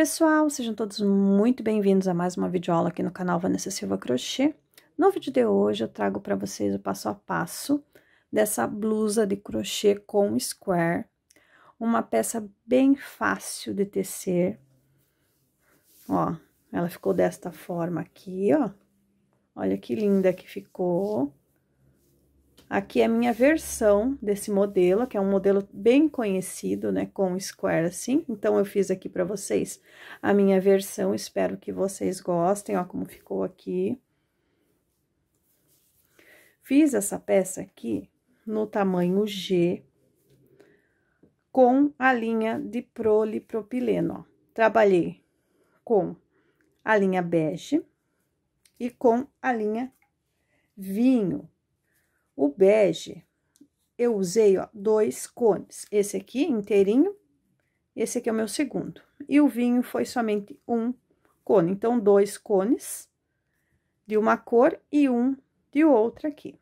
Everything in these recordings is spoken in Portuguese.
pessoal, sejam todos muito bem-vindos a mais uma videoaula aqui no canal Vanessa Silva Crochê. No vídeo de hoje eu trago para vocês o passo a passo dessa blusa de crochê com square, uma peça bem fácil de tecer. Ó, ela ficou desta forma aqui, ó. Olha que linda que ficou. Aqui é a minha versão desse modelo, que é um modelo bem conhecido, né, com square assim. Então, eu fiz aqui para vocês a minha versão, espero que vocês gostem, ó, como ficou aqui. Fiz essa peça aqui no tamanho G, com a linha de prolipropileno, ó. Trabalhei com a linha bege e com a linha vinho, o bege, eu usei, ó, dois cones. Esse aqui inteirinho, esse aqui é o meu segundo. E o vinho foi somente um cone. Então, dois cones de uma cor e um de outra aqui.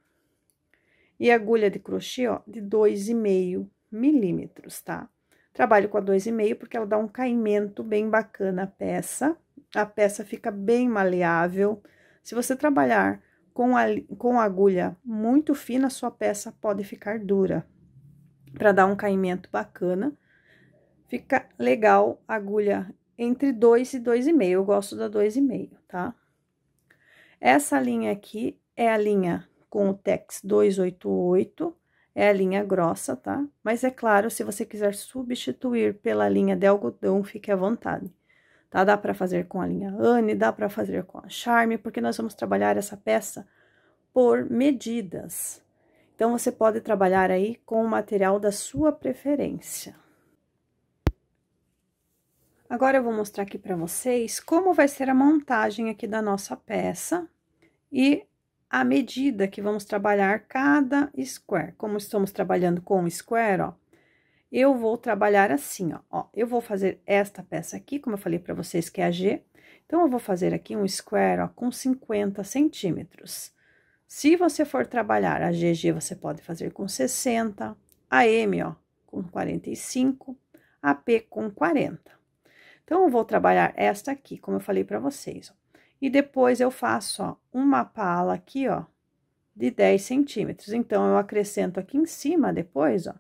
E agulha de crochê, ó, de dois e meio milímetros, tá? Trabalho com a dois e meio porque ela dá um caimento bem bacana a peça. A peça fica bem maleável. Se você trabalhar com a, com agulha muito fina, sua peça pode ficar dura. Para dar um caimento bacana, fica legal agulha entre 2 e 2,5. Eu gosto da 2,5, tá? Essa linha aqui é a linha com o Tex 288, é a linha grossa, tá? Mas é claro, se você quiser substituir pela linha de algodão, fique à vontade tá? Dá para fazer com a linha Anne, dá para fazer com a Charme, porque nós vamos trabalhar essa peça por medidas. Então, você pode trabalhar aí com o material da sua preferência. Agora, eu vou mostrar aqui para vocês como vai ser a montagem aqui da nossa peça e a medida que vamos trabalhar cada square. Como estamos trabalhando com square, ó, eu vou trabalhar assim, ó. ó eu vou fazer esta peça aqui, como eu falei para vocês que é a G. Então, eu vou fazer aqui um square, ó, com 50 centímetros. Se você for trabalhar a GG, você pode fazer com 60, a M, ó, com 45, a P com 40. Então, eu vou trabalhar esta aqui, como eu falei para vocês, ó. E depois, eu faço, ó, uma pala aqui, ó, de 10 centímetros. Então, eu acrescento aqui em cima depois, ó,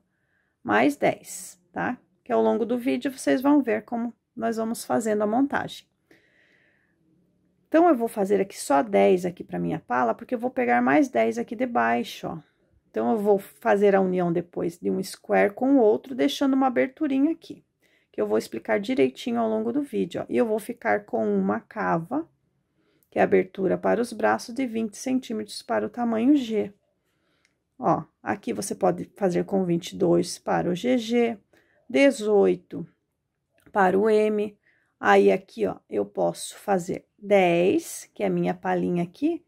mais 10, tá? Que ao longo do vídeo vocês vão ver como nós vamos fazendo a montagem. Então, eu vou fazer aqui só 10 aqui para minha pala, porque eu vou pegar mais 10 aqui debaixo, ó. Então, eu vou fazer a união depois de um square com o outro, deixando uma aberturinha aqui, que eu vou explicar direitinho ao longo do vídeo, ó. E eu vou ficar com uma cava, que é a abertura para os braços, de 20 centímetros para o tamanho G. Ó, aqui você pode fazer com 22 para o GG, 18 para o M. Aí, aqui, ó, eu posso fazer 10, que é a minha palhinha aqui,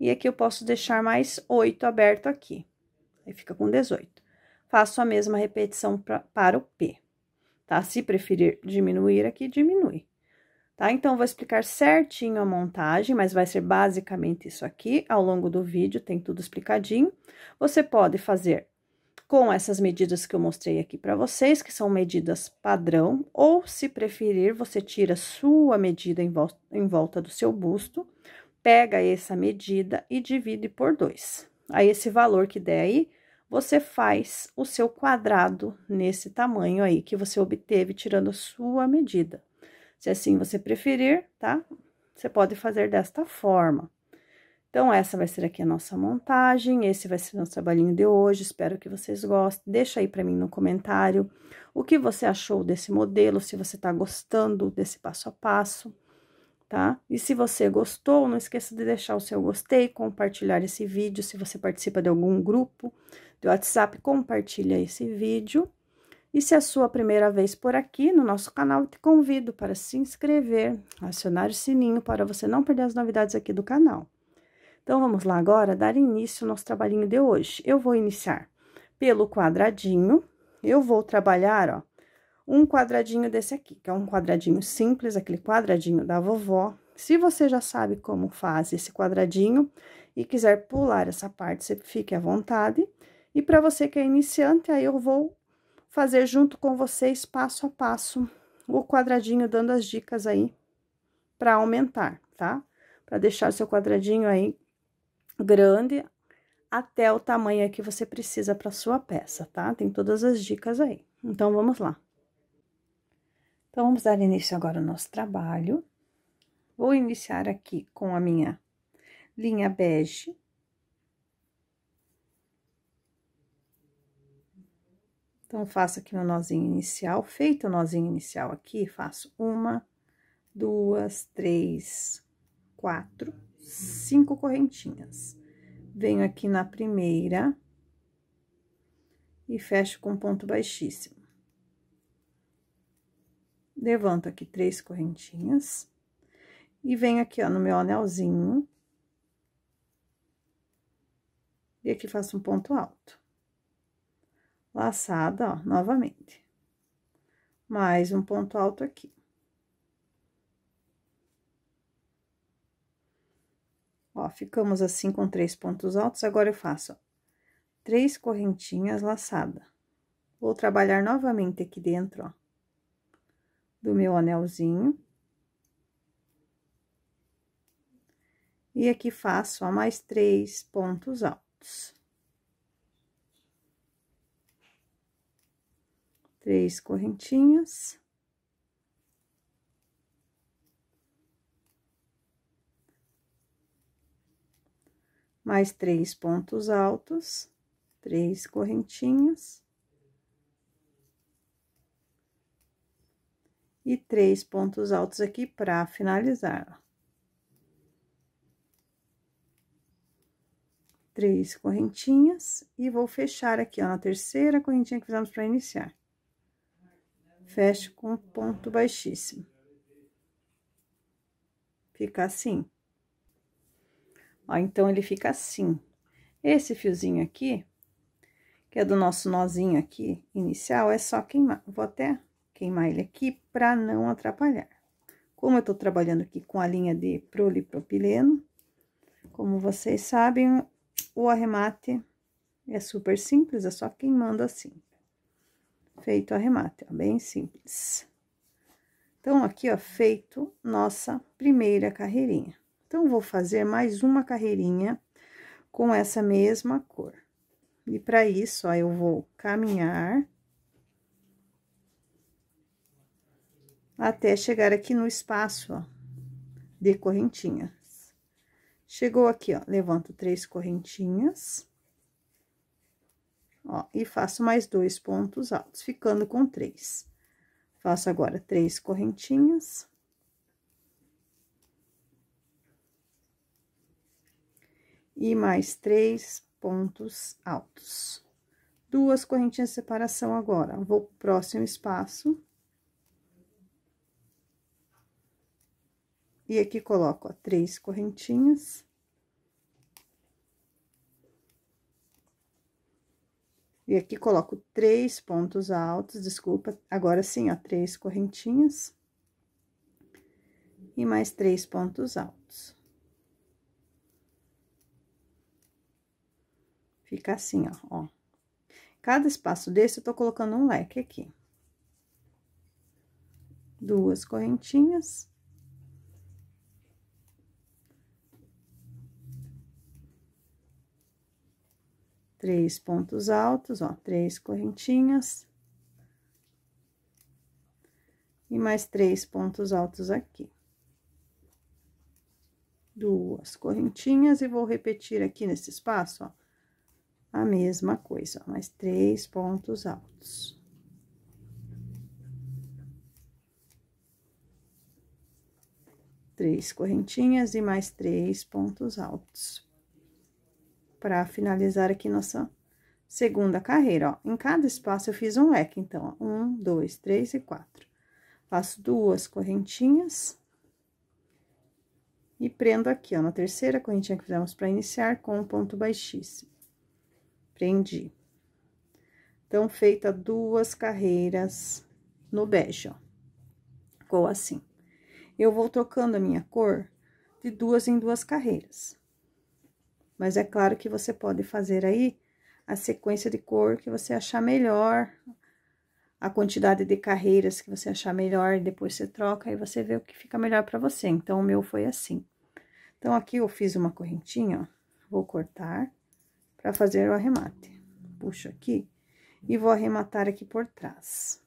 e aqui eu posso deixar mais 8 aberto aqui. Aí, fica com 18. Faço a mesma repetição pra, para o P, tá? Se preferir diminuir aqui, diminui tá? Então, vou explicar certinho a montagem, mas vai ser basicamente isso aqui. Ao longo do vídeo tem tudo explicadinho. Você pode fazer com essas medidas que eu mostrei aqui para vocês, que são medidas padrão, ou se preferir, você tira sua medida em volta, em volta do seu busto, pega essa medida e divide por dois. Aí, esse valor que der aí, você faz o seu quadrado nesse tamanho aí que você obteve tirando a sua medida. Se assim você preferir, tá? Você pode fazer desta forma. Então, essa vai ser aqui a nossa montagem, esse vai ser o nosso trabalhinho de hoje, espero que vocês gostem. Deixa aí para mim no comentário o que você achou desse modelo, se você tá gostando desse passo a passo, tá? E se você gostou, não esqueça de deixar o seu gostei, compartilhar esse vídeo, se você participa de algum grupo de WhatsApp, compartilha esse vídeo. E se é a sua primeira vez por aqui no nosso canal, te convido para se inscrever, acionar o sininho para você não perder as novidades aqui do canal. Então, vamos lá agora dar início ao nosso trabalhinho de hoje. Eu vou iniciar pelo quadradinho, eu vou trabalhar, ó, um quadradinho desse aqui, que é um quadradinho simples, aquele quadradinho da vovó. Se você já sabe como faz esse quadradinho e quiser pular essa parte, você fique à vontade. E para você que é iniciante, aí eu vou fazer junto com vocês passo a passo o quadradinho dando as dicas aí para aumentar, tá? Para deixar seu quadradinho aí grande até o tamanho que você precisa para sua peça, tá? Tem todas as dicas aí. Então vamos lá. Então vamos dar início agora ao nosso trabalho. Vou iniciar aqui com a minha linha bege Então, faço aqui meu nozinho inicial. Feito o nozinho inicial aqui, faço uma, duas, três, quatro, cinco correntinhas. Venho aqui na primeira e fecho com ponto baixíssimo. Levanto aqui três correntinhas e venho aqui, ó, no meu anelzinho. E aqui faço um ponto alto laçada, ó, novamente. Mais um ponto alto aqui. Ó, ficamos assim com três pontos altos, agora eu faço três correntinhas laçada. Vou trabalhar novamente aqui dentro, ó, do meu anelzinho. E aqui faço, ó, mais três pontos altos. três correntinhas. Mais três pontos altos, três correntinhas. E três pontos altos aqui para finalizar. Três correntinhas, e vou fechar aqui, ó, na terceira correntinha que fizemos para iniciar fecho com ponto baixíssimo. Fica assim. Ó, então, ele fica assim. Esse fiozinho aqui, que é do nosso nozinho aqui inicial, é só queimar. Vou até queimar ele aqui para não atrapalhar. Como eu tô trabalhando aqui com a linha de prolipropileno, como vocês sabem, o arremate é super simples, é só queimando assim feito o arremate, ó, bem simples. Então, aqui, ó, feito nossa primeira carreirinha. Então, vou fazer mais uma carreirinha com essa mesma cor. E para isso, ó, eu vou caminhar até chegar aqui no espaço, ó, de correntinhas. Chegou aqui, ó, levanto três correntinhas ó, e faço mais dois pontos altos, ficando com três. Faço agora três correntinhas. E mais três pontos altos. Duas correntinhas de separação agora. Vou pro próximo espaço. E aqui coloco, ó, três correntinhas. E aqui coloco três pontos altos, desculpa, agora sim, ó, três correntinhas. E mais três pontos altos. Fica assim, ó, ó. Cada espaço desse, eu tô colocando um leque aqui. Duas correntinhas. três pontos altos, ó, três correntinhas. E mais três pontos altos aqui. Duas correntinhas, e vou repetir aqui nesse espaço, ó, a mesma coisa, ó, mais três pontos altos. Três correntinhas e mais três pontos altos para finalizar aqui nossa segunda carreira, ó. Em cada espaço, eu fiz um leque, então, ó. Um, dois, três e quatro. Faço duas correntinhas. E prendo aqui, ó, na terceira correntinha que fizemos para iniciar com um ponto baixíssimo. Prendi. Então, feita duas carreiras no bege, ó. Ficou assim. Eu vou trocando a minha cor de duas em duas carreiras. Mas é claro que você pode fazer aí a sequência de cor que você achar melhor, a quantidade de carreiras que você achar melhor, depois você troca e você vê o que fica melhor para você. Então, o meu foi assim. Então, aqui eu fiz uma correntinha, ó, vou cortar para fazer o arremate. Puxo aqui e vou arrematar aqui por trás.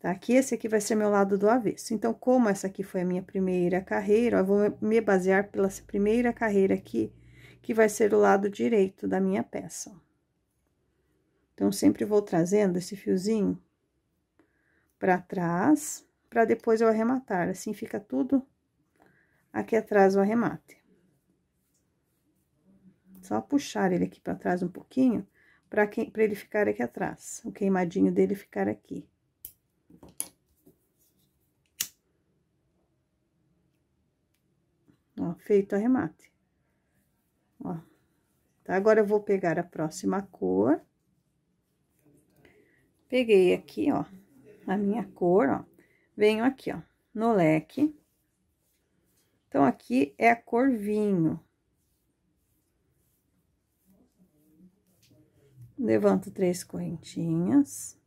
Tá? Aqui, esse aqui vai ser meu lado do avesso. Então, como essa aqui foi a minha primeira carreira, eu vou me basear pela primeira carreira aqui, que vai ser o lado direito da minha peça. Então, sempre vou trazendo esse fiozinho para trás, para depois eu arrematar. Assim fica tudo aqui atrás o arremate. Só puxar ele aqui para trás um pouquinho, para ele ficar aqui atrás, o queimadinho dele ficar aqui. Ó, feito o arremate. Ó. Tá, agora eu vou pegar a próxima cor. Peguei aqui, ó, a minha cor, ó. Venho aqui, ó, no leque. Então, aqui é a cor vinho. Levanto três correntinhas.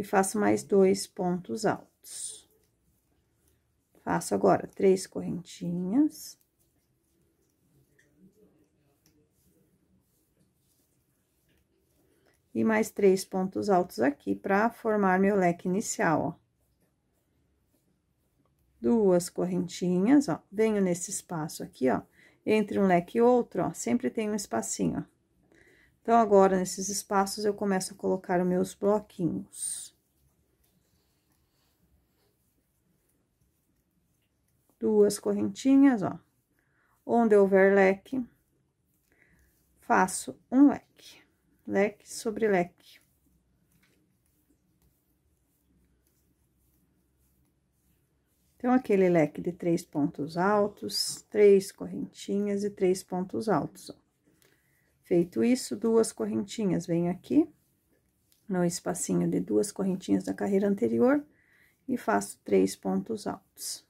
e faço mais dois pontos altos. Faço agora três correntinhas. E mais três pontos altos aqui para formar meu leque inicial, ó. Duas correntinhas, ó. Venho nesse espaço aqui, ó. Entre um leque e outro, ó, sempre tem um espacinho, ó então, agora, nesses espaços, eu começo a colocar os meus bloquinhos. Duas correntinhas, ó. Onde houver leque, faço um leque. Leque sobre leque. Então, aquele leque de três pontos altos, três correntinhas e três pontos altos, ó. Feito isso, duas correntinhas, vem aqui no espacinho de duas correntinhas da carreira anterior e faço três pontos altos.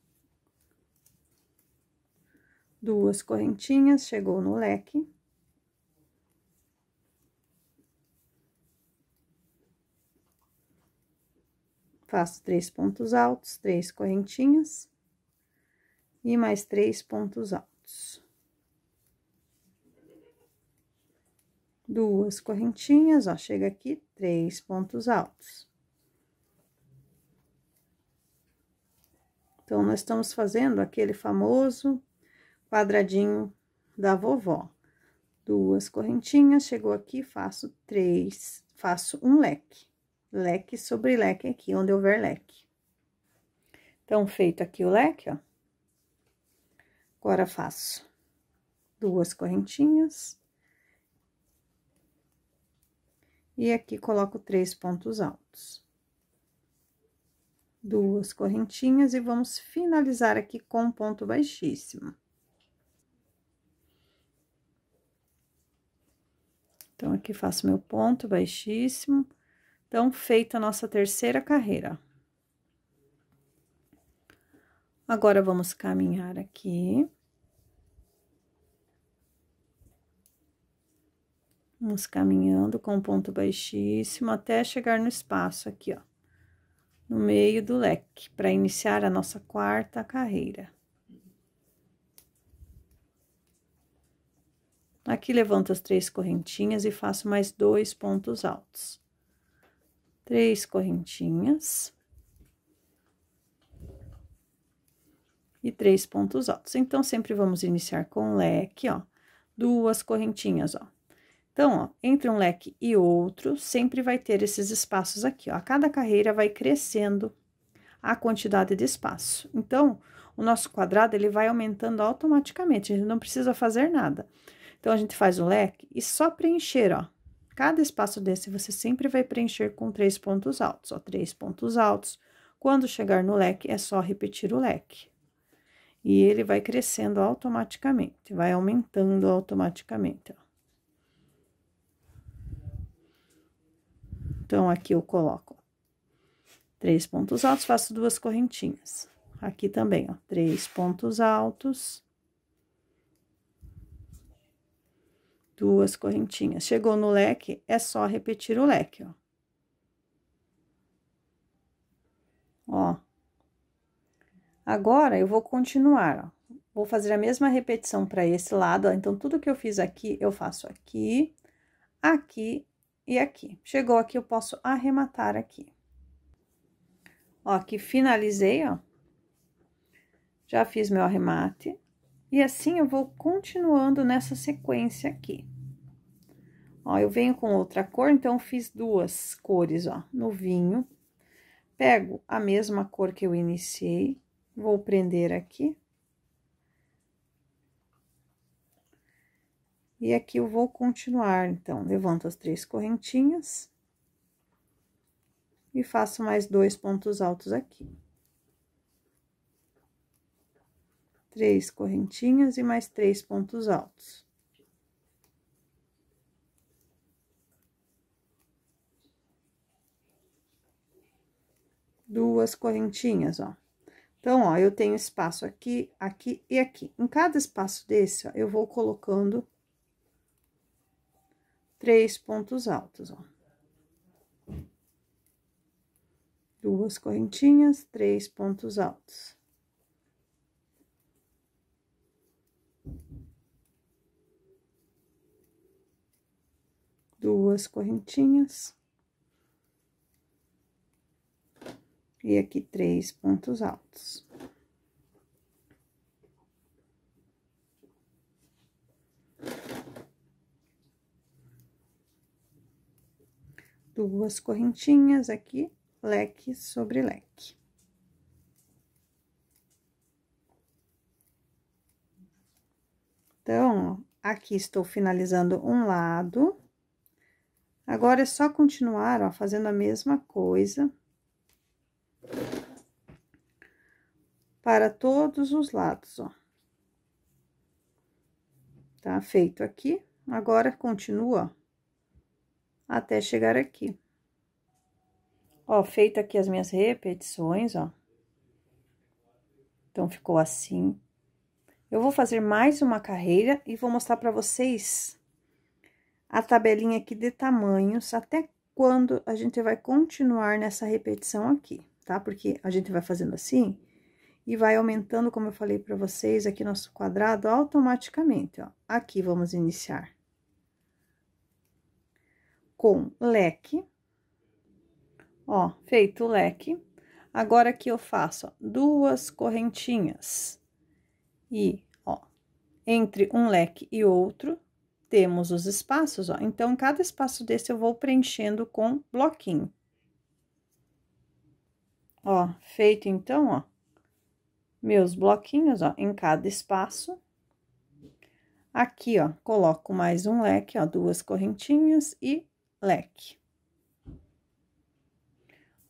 Duas correntinhas, chegou no leque. Faço três pontos altos, três correntinhas e mais três pontos altos. duas correntinhas, ó, chega aqui, três pontos altos. Então, nós estamos fazendo aquele famoso quadradinho da vovó. Duas correntinhas, chegou aqui, faço três, faço um leque. Leque sobre leque aqui, onde houver leque. Então, feito aqui o leque, ó. Agora, faço duas correntinhas E aqui coloco três pontos altos. Duas correntinhas e vamos finalizar aqui com um ponto baixíssimo. Então, aqui faço meu ponto baixíssimo. Então, feita a nossa terceira carreira. Agora, vamos caminhar aqui. Vamos caminhando com um ponto baixíssimo até chegar no espaço aqui, ó. No meio do leque, para iniciar a nossa quarta carreira. Aqui levanto as três correntinhas e faço mais dois pontos altos. Três correntinhas. E três pontos altos. Então, sempre vamos iniciar com leque, ó. Duas correntinhas, ó então, ó, entre um leque e outro, sempre vai ter esses espaços aqui, ó. A cada carreira vai crescendo a quantidade de espaço. Então, o nosso quadrado, ele vai aumentando automaticamente, a gente não precisa fazer nada. Então, a gente faz o leque e só preencher, ó. Cada espaço desse, você sempre vai preencher com três pontos altos, ó, três pontos altos. Quando chegar no leque, é só repetir o leque. E ele vai crescendo automaticamente, vai aumentando automaticamente, ó. Então, aqui eu coloco três pontos altos, faço duas correntinhas. Aqui também, ó, três pontos altos. Duas correntinhas. Chegou no leque, é só repetir o leque, ó. Ó. Agora, eu vou continuar, ó. Vou fazer a mesma repetição para esse lado, ó. Então, tudo que eu fiz aqui, eu faço aqui, aqui e aqui. Chegou aqui, eu posso arrematar aqui. Ó, aqui finalizei, ó. Já fiz meu arremate. E assim, eu vou continuando nessa sequência aqui. Ó, eu venho com outra cor, então, fiz duas cores, ó, no vinho. Pego a mesma cor que eu iniciei, vou prender aqui. E aqui eu vou continuar, então, levanto as três correntinhas. E faço mais dois pontos altos aqui. Três correntinhas e mais três pontos altos. Duas correntinhas, ó. Então, ó, eu tenho espaço aqui, aqui e aqui. Em cada espaço desse, ó, eu vou colocando três pontos altos, ó. Duas correntinhas, três pontos altos. Duas correntinhas. E aqui três pontos altos. duas correntinhas aqui, leque sobre leque. Então, aqui estou finalizando um lado. Agora, é só continuar, ó, fazendo a mesma coisa. Para todos os lados, ó. Tá feito aqui. Agora, continua, até chegar aqui. Ó, feito aqui as minhas repetições, ó. Então, ficou assim. Eu vou fazer mais uma carreira e vou mostrar pra vocês a tabelinha aqui de tamanhos, até quando a gente vai continuar nessa repetição aqui, tá? Porque a gente vai fazendo assim e vai aumentando, como eu falei pra vocês, aqui nosso quadrado automaticamente, ó. Aqui vamos iniciar com leque. Ó, feito o leque. Agora, aqui eu faço ó, duas correntinhas. E, ó, entre um leque e outro, temos os espaços, ó. Então, cada espaço desse eu vou preenchendo com bloquinho. Ó, feito então, ó, meus bloquinhos, ó, em cada espaço. Aqui, ó, coloco mais um leque, ó, duas correntinhas e leque.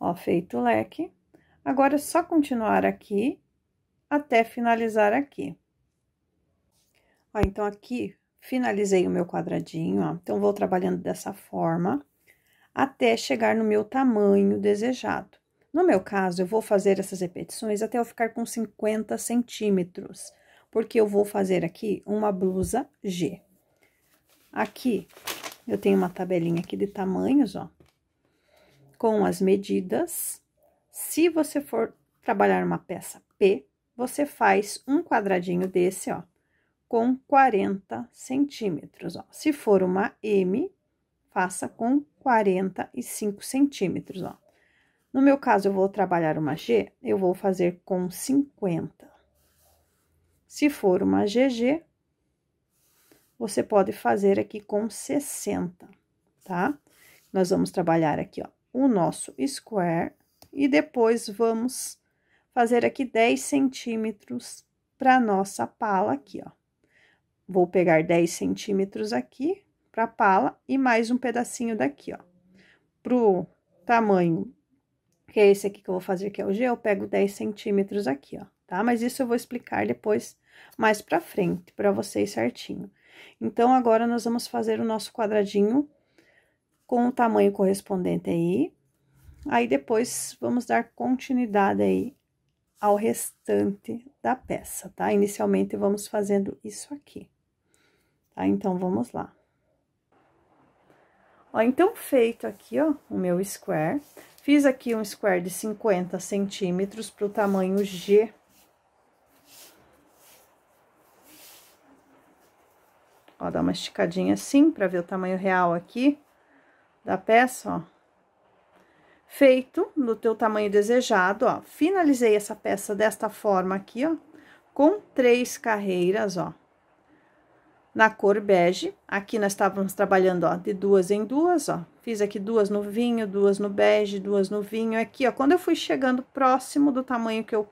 Ó, feito o leque. Agora, é só continuar aqui até finalizar aqui. Ó, então, aqui, finalizei o meu quadradinho, ó. Então, vou trabalhando dessa forma até chegar no meu tamanho desejado. No meu caso, eu vou fazer essas repetições até eu ficar com 50 centímetros, porque eu vou fazer aqui uma blusa G. Aqui, eu tenho uma tabelinha aqui de tamanhos, ó, com as medidas. Se você for trabalhar uma peça P, você faz um quadradinho desse, ó, com 40 centímetros, ó. Se for uma M, faça com 45 centímetros, ó. No meu caso, eu vou trabalhar uma G, eu vou fazer com 50. Se for uma GG, você pode fazer aqui com 60, tá? Nós vamos trabalhar aqui, ó, o nosso square e depois vamos fazer aqui 10 centímetros para nossa pala aqui, ó. Vou pegar 10 centímetros aqui para pala e mais um pedacinho daqui, ó. Pro tamanho, que é esse aqui que eu vou fazer, que é o G, eu pego 10 centímetros aqui, ó, tá? Mas isso eu vou explicar depois, mais pra frente, pra vocês certinho. Então, agora nós vamos fazer o nosso quadradinho com o tamanho correspondente aí. Aí, depois, vamos dar continuidade aí ao restante da peça, tá? Inicialmente, vamos fazendo isso aqui, tá? Então, vamos lá. Ó, então, feito aqui, ó, o meu square. Fiz aqui um square de 50 centímetros para o tamanho G Ó, dá uma esticadinha assim, para ver o tamanho real aqui da peça, ó. Feito no teu tamanho desejado, ó. Finalizei essa peça desta forma aqui, ó, com três carreiras, ó. Na cor bege, aqui nós estávamos trabalhando, ó, de duas em duas, ó. Fiz aqui duas no vinho, duas no bege, duas no vinho. Aqui, ó, quando eu fui chegando próximo do tamanho que eu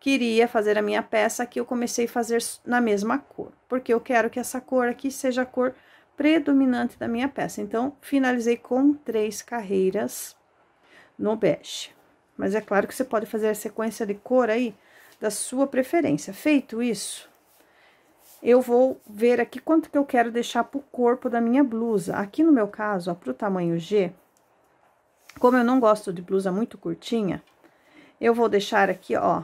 queria fazer a minha peça aqui, eu comecei a fazer na mesma cor, porque eu quero que essa cor aqui seja a cor predominante da minha peça. Então, finalizei com três carreiras no bege. Mas é claro que você pode fazer a sequência de cor aí da sua preferência. Feito isso, eu vou ver aqui quanto que eu quero deixar pro corpo da minha blusa. Aqui no meu caso, ó, pro tamanho G, como eu não gosto de blusa muito curtinha, eu vou deixar aqui, ó,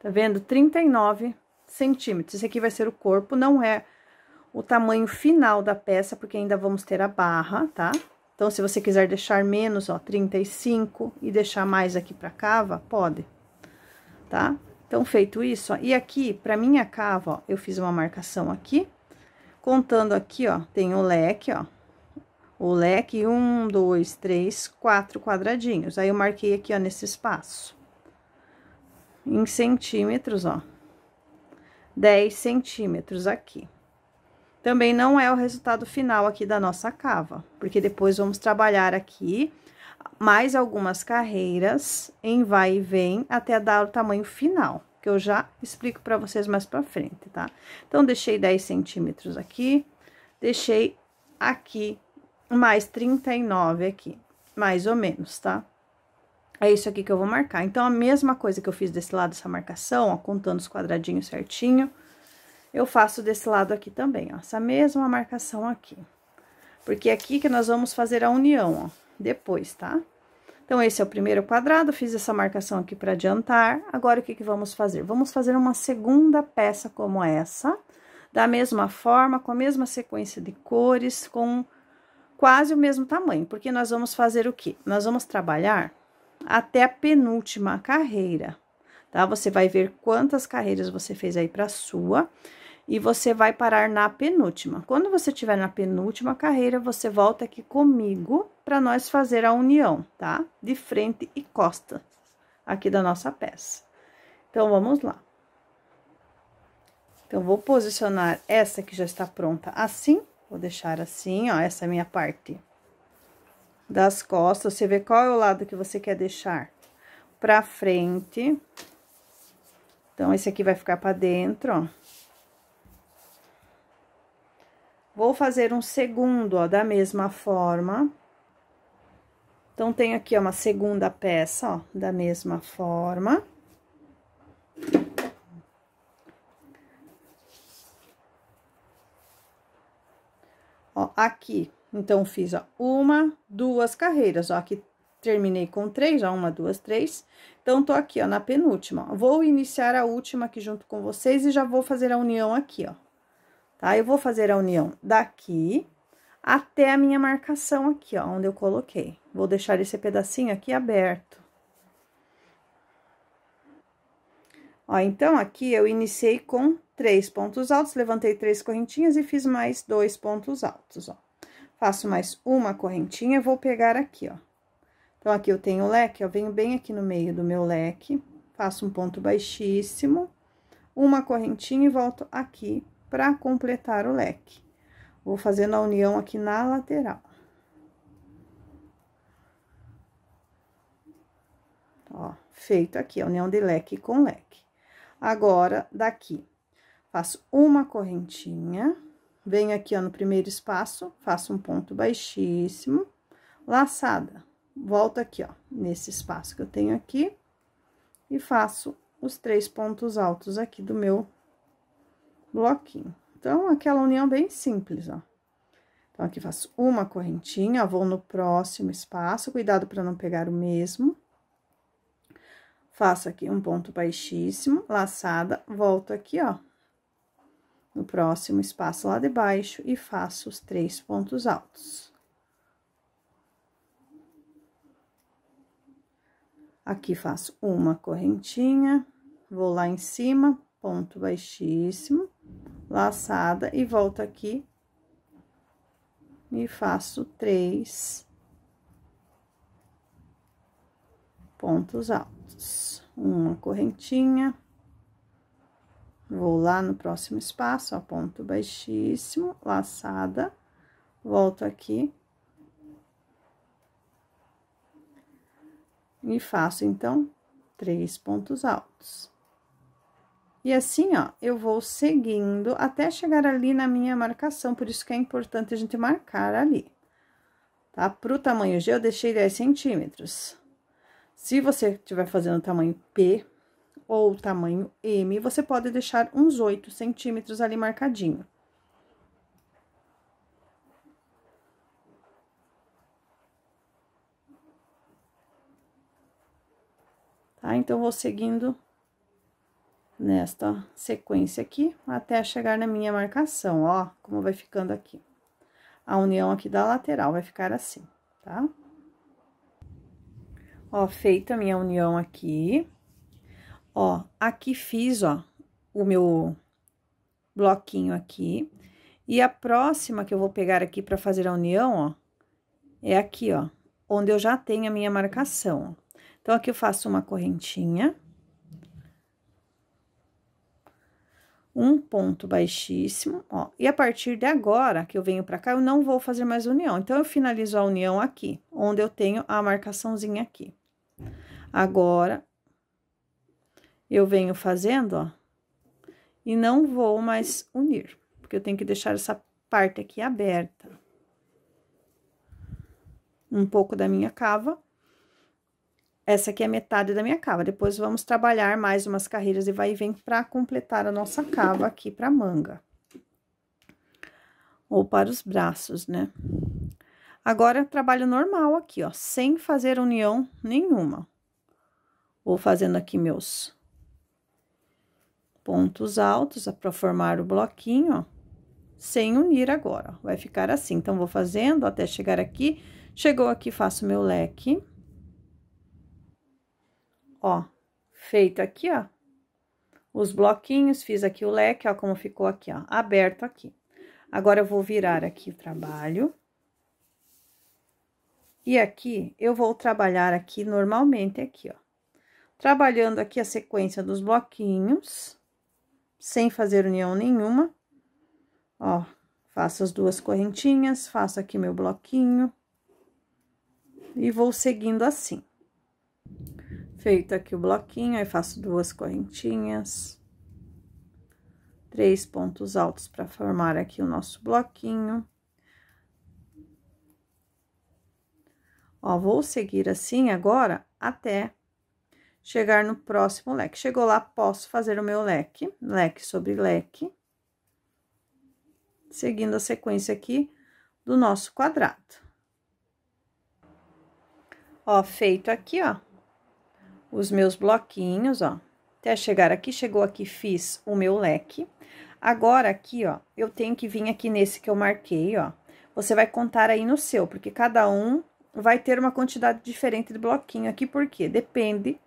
Tá vendo? 39 centímetros. Esse aqui vai ser o corpo, não é o tamanho final da peça, porque ainda vamos ter a barra, tá? Então, se você quiser deixar menos, ó, 35 e deixar mais aqui pra cava, pode, tá? Então, feito isso, ó, e aqui, pra minha cava, ó, eu fiz uma marcação aqui, contando aqui, ó, tem o leque, ó, o leque, um, dois, três, quatro quadradinhos. Aí, eu marquei aqui, ó, nesse espaço em centímetros, ó. 10 centímetros aqui. Também não é o resultado final aqui da nossa cava, porque depois vamos trabalhar aqui mais algumas carreiras em vai e vem até dar o tamanho final, que eu já explico para vocês mais para frente, tá? Então, deixei 10 centímetros aqui, deixei aqui mais 39 aqui, mais ou menos, tá? É isso aqui que eu vou marcar. Então, a mesma coisa que eu fiz desse lado, essa marcação, ó, contando os quadradinhos certinho, eu faço desse lado aqui também, ó, essa mesma marcação aqui. Porque é aqui que nós vamos fazer a união, ó, depois, tá? Então, esse é o primeiro quadrado, fiz essa marcação aqui para adiantar. Agora, o que que vamos fazer? Vamos fazer uma segunda peça como essa, da mesma forma, com a mesma sequência de cores, com quase o mesmo tamanho. Porque nós vamos fazer o quê? Nós vamos trabalhar até a penúltima carreira, tá? Você vai ver quantas carreiras você fez aí para sua e você vai parar na penúltima. Quando você tiver na penúltima carreira, você volta aqui comigo para nós fazer a união, tá? De frente e costa aqui da nossa peça. Então, vamos lá. Então, vou posicionar essa que já está pronta assim, vou deixar assim, ó, essa é minha parte das costas, você vê qual é o lado que você quer deixar pra frente. Então, esse aqui vai ficar pra dentro, ó. Vou fazer um segundo, ó, da mesma forma. Então, tem aqui, ó, uma segunda peça, ó, da mesma forma. Ó, aqui, então, fiz, ó, uma, duas carreiras, ó, aqui terminei com três, ó, uma, duas, três. Então, tô aqui, ó, na penúltima, ó. Vou iniciar a última aqui junto com vocês e já vou fazer a união aqui, ó. Tá? Eu vou fazer a união daqui até a minha marcação aqui, ó, onde eu coloquei. Vou deixar esse pedacinho aqui aberto. Ó, então, aqui eu iniciei com três pontos altos, levantei três correntinhas e fiz mais dois pontos altos, ó. Faço mais uma correntinha, vou pegar aqui, ó. Então, aqui eu tenho o leque, ó, venho bem aqui no meio do meu leque, faço um ponto baixíssimo, uma correntinha e volto aqui para completar o leque. Vou fazendo a união aqui na lateral. Ó, feito aqui, a união de leque com leque. Agora, daqui, faço uma correntinha venho aqui, ó, no primeiro espaço, faço um ponto baixíssimo, laçada, volto aqui, ó, nesse espaço que eu tenho aqui, e faço os três pontos altos aqui do meu bloquinho. Então, aquela união bem simples, ó. Então, aqui faço uma correntinha, ó, vou no próximo espaço, cuidado para não pegar o mesmo. Faço aqui um ponto baixíssimo, laçada, volto aqui, ó, no próximo, espaço lá de baixo e faço os três pontos altos. Aqui faço uma correntinha, vou lá em cima, ponto baixíssimo, laçada e volto aqui e faço três pontos altos. Uma correntinha, Vou lá no próximo espaço, ó, ponto baixíssimo, laçada, volto aqui. E faço, então, três pontos altos. E assim, ó, eu vou seguindo até chegar ali na minha marcação, por isso que é importante a gente marcar ali. Tá? Pro tamanho G, eu deixei 10 centímetros. Se você estiver fazendo tamanho P, ou tamanho M, você pode deixar uns 8 centímetros ali marcadinho. Tá? Então, vou seguindo nesta sequência aqui, até chegar na minha marcação, ó, como vai ficando aqui. A união aqui da lateral vai ficar assim, tá? Ó, feita a minha união aqui, Ó, aqui fiz, ó, o meu bloquinho aqui. E a próxima que eu vou pegar aqui para fazer a união, ó, é aqui, ó, onde eu já tenho a minha marcação. Então, aqui eu faço uma correntinha. Um ponto baixíssimo, ó. E a partir de agora que eu venho para cá, eu não vou fazer mais união. Então, eu finalizo a união aqui, onde eu tenho a marcaçãozinha aqui. Agora, eu venho fazendo, ó, e não vou mais unir, porque eu tenho que deixar essa parte aqui aberta. Um pouco da minha cava. Essa aqui é metade da minha cava. Depois, vamos trabalhar mais umas carreiras de vai e vem para completar a nossa cava aqui para manga. Ou para os braços, né? Agora, trabalho normal aqui, ó, sem fazer união nenhuma. Vou fazendo aqui meus pontos altos para formar o bloquinho, ó, sem unir agora, ó, vai ficar assim. Então, vou fazendo até chegar aqui, chegou aqui, faço meu leque. Ó, feito aqui, ó, os bloquinhos, fiz aqui o leque, ó, como ficou aqui, ó, aberto aqui. Agora, eu vou virar aqui o trabalho. E aqui, eu vou trabalhar aqui normalmente aqui, ó. Trabalhando aqui a sequência dos bloquinhos sem fazer união nenhuma. Ó, faço as duas correntinhas, faço aqui meu bloquinho. E vou seguindo assim. Feito aqui o bloquinho, aí faço duas correntinhas. Três pontos altos para formar aqui o nosso bloquinho. Ó, vou seguir assim agora até chegar no próximo leque. Chegou lá, posso fazer o meu leque, leque sobre leque, seguindo a sequência aqui do nosso quadrado. Ó, feito aqui, ó, os meus bloquinhos, ó, até chegar aqui, chegou aqui, fiz o meu leque. Agora, aqui, ó, eu tenho que vir aqui nesse que eu marquei, ó. Você vai contar aí no seu, porque cada um vai ter uma quantidade diferente de bloquinho aqui, porque depende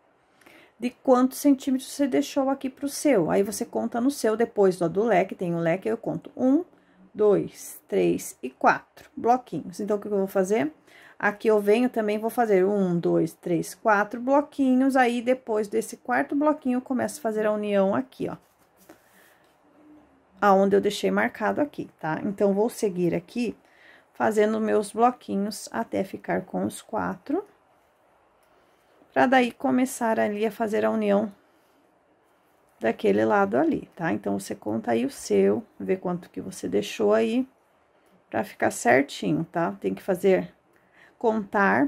de quantos centímetros você deixou aqui para o seu. Aí, você conta no seu, depois do, do leque, tem o um leque, eu conto um, dois, três e quatro bloquinhos. Então, o que eu vou fazer? Aqui eu venho também, vou fazer um, dois, três, quatro bloquinhos, aí depois desse quarto bloquinho eu começo a fazer a união aqui, ó. Aonde eu deixei marcado aqui, tá? Então, vou seguir aqui, fazendo meus bloquinhos até ficar com os quatro para daí começar ali a fazer a união daquele lado ali, tá? Então, você conta aí o seu, vê quanto que você deixou aí, para ficar certinho, tá? Tem que fazer contar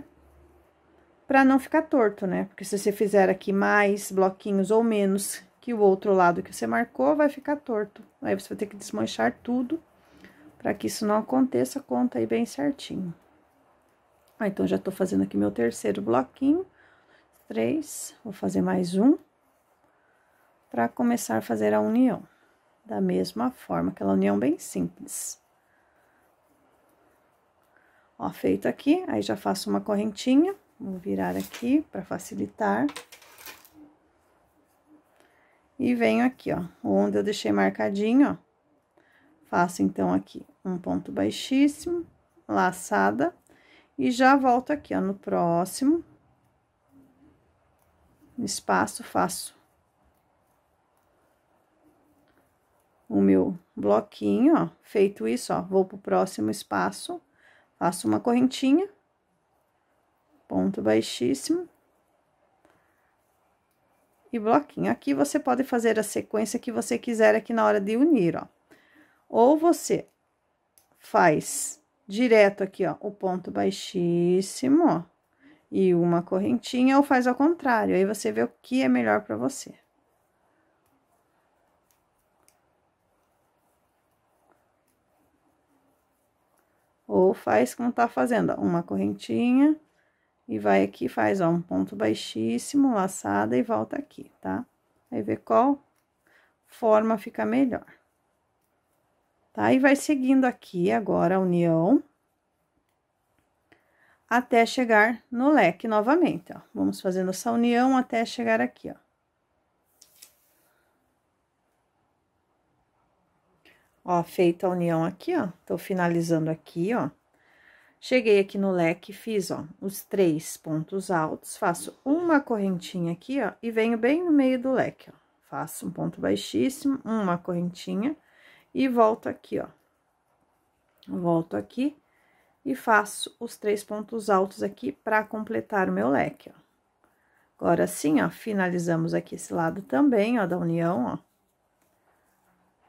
para não ficar torto, né? Porque se você fizer aqui mais bloquinhos ou menos que o outro lado que você marcou, vai ficar torto. Aí, você vai ter que desmanchar tudo para que isso não aconteça, conta aí bem certinho. Ah, então, já tô fazendo aqui meu terceiro bloquinho três, vou fazer mais um, para começar a fazer a união. Da mesma forma, aquela união bem simples. Ó, feito aqui, aí já faço uma correntinha, vou virar aqui para facilitar. E venho aqui, ó, onde eu deixei marcadinho, ó. Faço, então, aqui um ponto baixíssimo, laçada, e já volto aqui, ó, no próximo, espaço, faço o meu bloquinho, ó. Feito isso, ó, vou pro próximo espaço, faço uma correntinha, ponto baixíssimo e bloquinho. Aqui você pode fazer a sequência que você quiser aqui na hora de unir, ó. Ou você faz direto aqui, ó, o ponto baixíssimo, ó e uma correntinha, ou faz ao contrário, aí você vê o que é melhor para você. Ou faz como tá fazendo, ó, uma correntinha, e vai aqui, faz, ó, um ponto baixíssimo, laçada, e volta aqui, tá? Aí vê qual forma fica melhor. Tá? E vai seguindo aqui agora a união até chegar no leque novamente, ó. Vamos fazendo essa união até chegar aqui, ó. Ó, feita a união aqui, ó, tô finalizando aqui, ó. Cheguei aqui no leque, fiz, ó, os três pontos altos, faço uma correntinha aqui, ó, e venho bem no meio do leque, ó. Faço um ponto baixíssimo, uma correntinha, e volto aqui, ó. Volto aqui, e faço os três pontos altos aqui para completar o meu leque, ó. Agora, assim, ó, finalizamos aqui esse lado também, ó, da união, ó.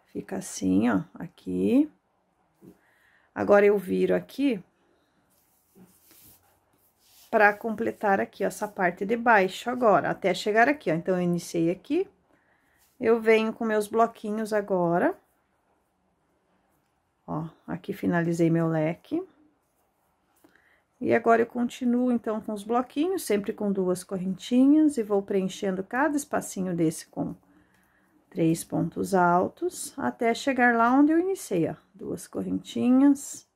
Fica assim, ó, aqui. Agora, eu viro aqui para completar aqui, ó, essa parte de baixo agora, até chegar aqui, ó. Então, eu iniciei aqui, eu venho com meus bloquinhos agora. Ó, aqui finalizei meu leque. E agora eu continuo então com os bloquinhos, sempre com duas correntinhas, e vou preenchendo cada espacinho desse com três pontos altos, até chegar lá onde eu iniciei, ó, duas correntinhas.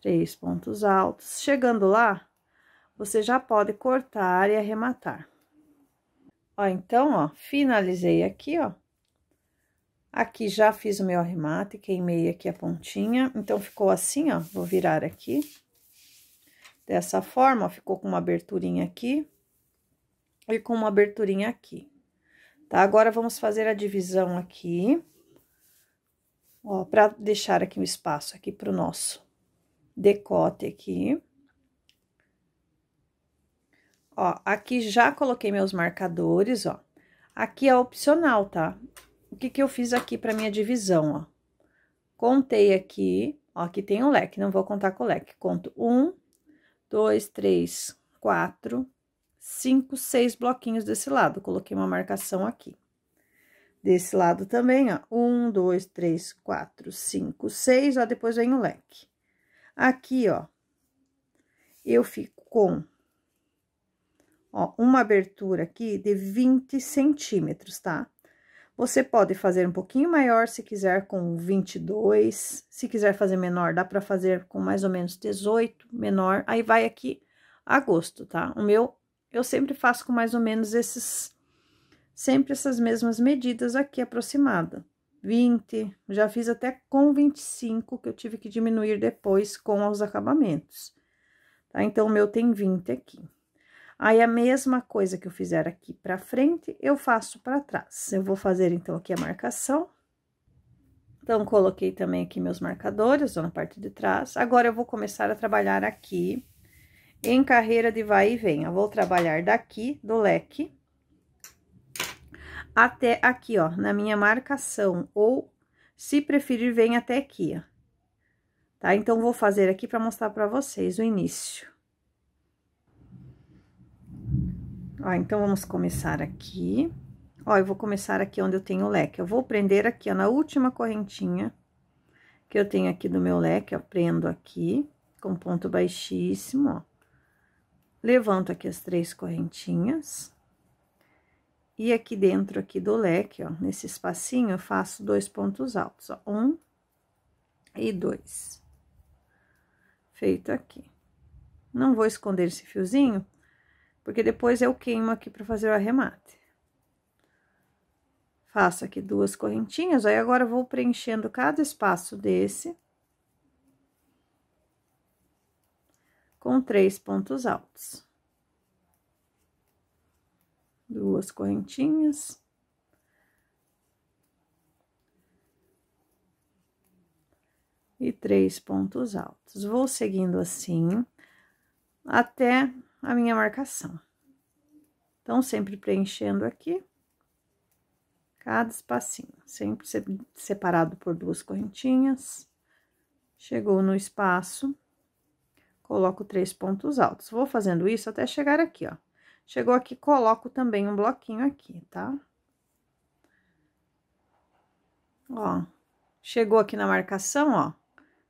Três pontos altos. Chegando lá, você já pode cortar e arrematar. Ó, então, ó, finalizei aqui, ó, Aqui já fiz o meu arremate, queimei aqui a pontinha, então ficou assim, ó, vou virar aqui. Dessa forma, ó, ficou com uma aberturinha aqui e com uma aberturinha aqui. Tá? Agora, vamos fazer a divisão aqui, ó, pra deixar aqui um espaço aqui pro nosso decote aqui. Ó, aqui já coloquei meus marcadores, ó. Aqui é opcional, tá? o que, que eu fiz aqui para minha divisão, ó. Contei aqui, ó, aqui tem um leque, não vou contar com o leque. Conto um, dois, três, quatro, cinco, seis bloquinhos desse lado. Coloquei uma marcação aqui. Desse lado também, ó, um, dois, três, quatro, cinco, seis, ó, depois vem o leque. Aqui, ó, eu fico com, ó, uma abertura aqui de 20 centímetros, tá? Você pode fazer um pouquinho maior se quiser com 22, se quiser fazer menor, dá para fazer com mais ou menos 18, menor, aí vai aqui a gosto, tá? O meu, eu sempre faço com mais ou menos esses, sempre essas mesmas medidas aqui aproximada. 20, já fiz até com 25, que eu tive que diminuir depois com os acabamentos, tá? Então, o meu tem 20 aqui. Aí, a mesma coisa que eu fizer aqui pra frente, eu faço pra trás. Eu vou fazer, então, aqui a marcação. Então, coloquei também aqui meus marcadores, ó, na parte de trás. Agora, eu vou começar a trabalhar aqui em carreira de vai e vem. Eu vou trabalhar daqui, do leque, até aqui, ó, na minha marcação. Ou, se preferir, vem até aqui, ó. Tá? Então, vou fazer aqui para mostrar para vocês o início. Ó, então, vamos começar aqui. Ó, eu vou começar aqui onde eu tenho o leque. Eu vou prender aqui, ó, na última correntinha que eu tenho aqui do meu leque, ó, prendo aqui com ponto baixíssimo, ó. Levanto aqui as três correntinhas. E aqui dentro aqui do leque, ó, nesse espacinho, eu faço dois pontos altos, ó, um e dois. Feito aqui. Não vou esconder esse fiozinho, porque depois eu queimo aqui para fazer o arremate. Faço aqui duas correntinhas, aí agora vou preenchendo cada espaço desse com três pontos altos. Duas correntinhas. E três pontos altos. Vou seguindo assim até a minha marcação. Então, sempre preenchendo aqui, cada espacinho, sempre separado por duas correntinhas. Chegou no espaço, coloco três pontos altos. Vou fazendo isso até chegar aqui, ó. Chegou aqui, coloco também um bloquinho aqui, tá? Ó, chegou aqui na marcação, ó,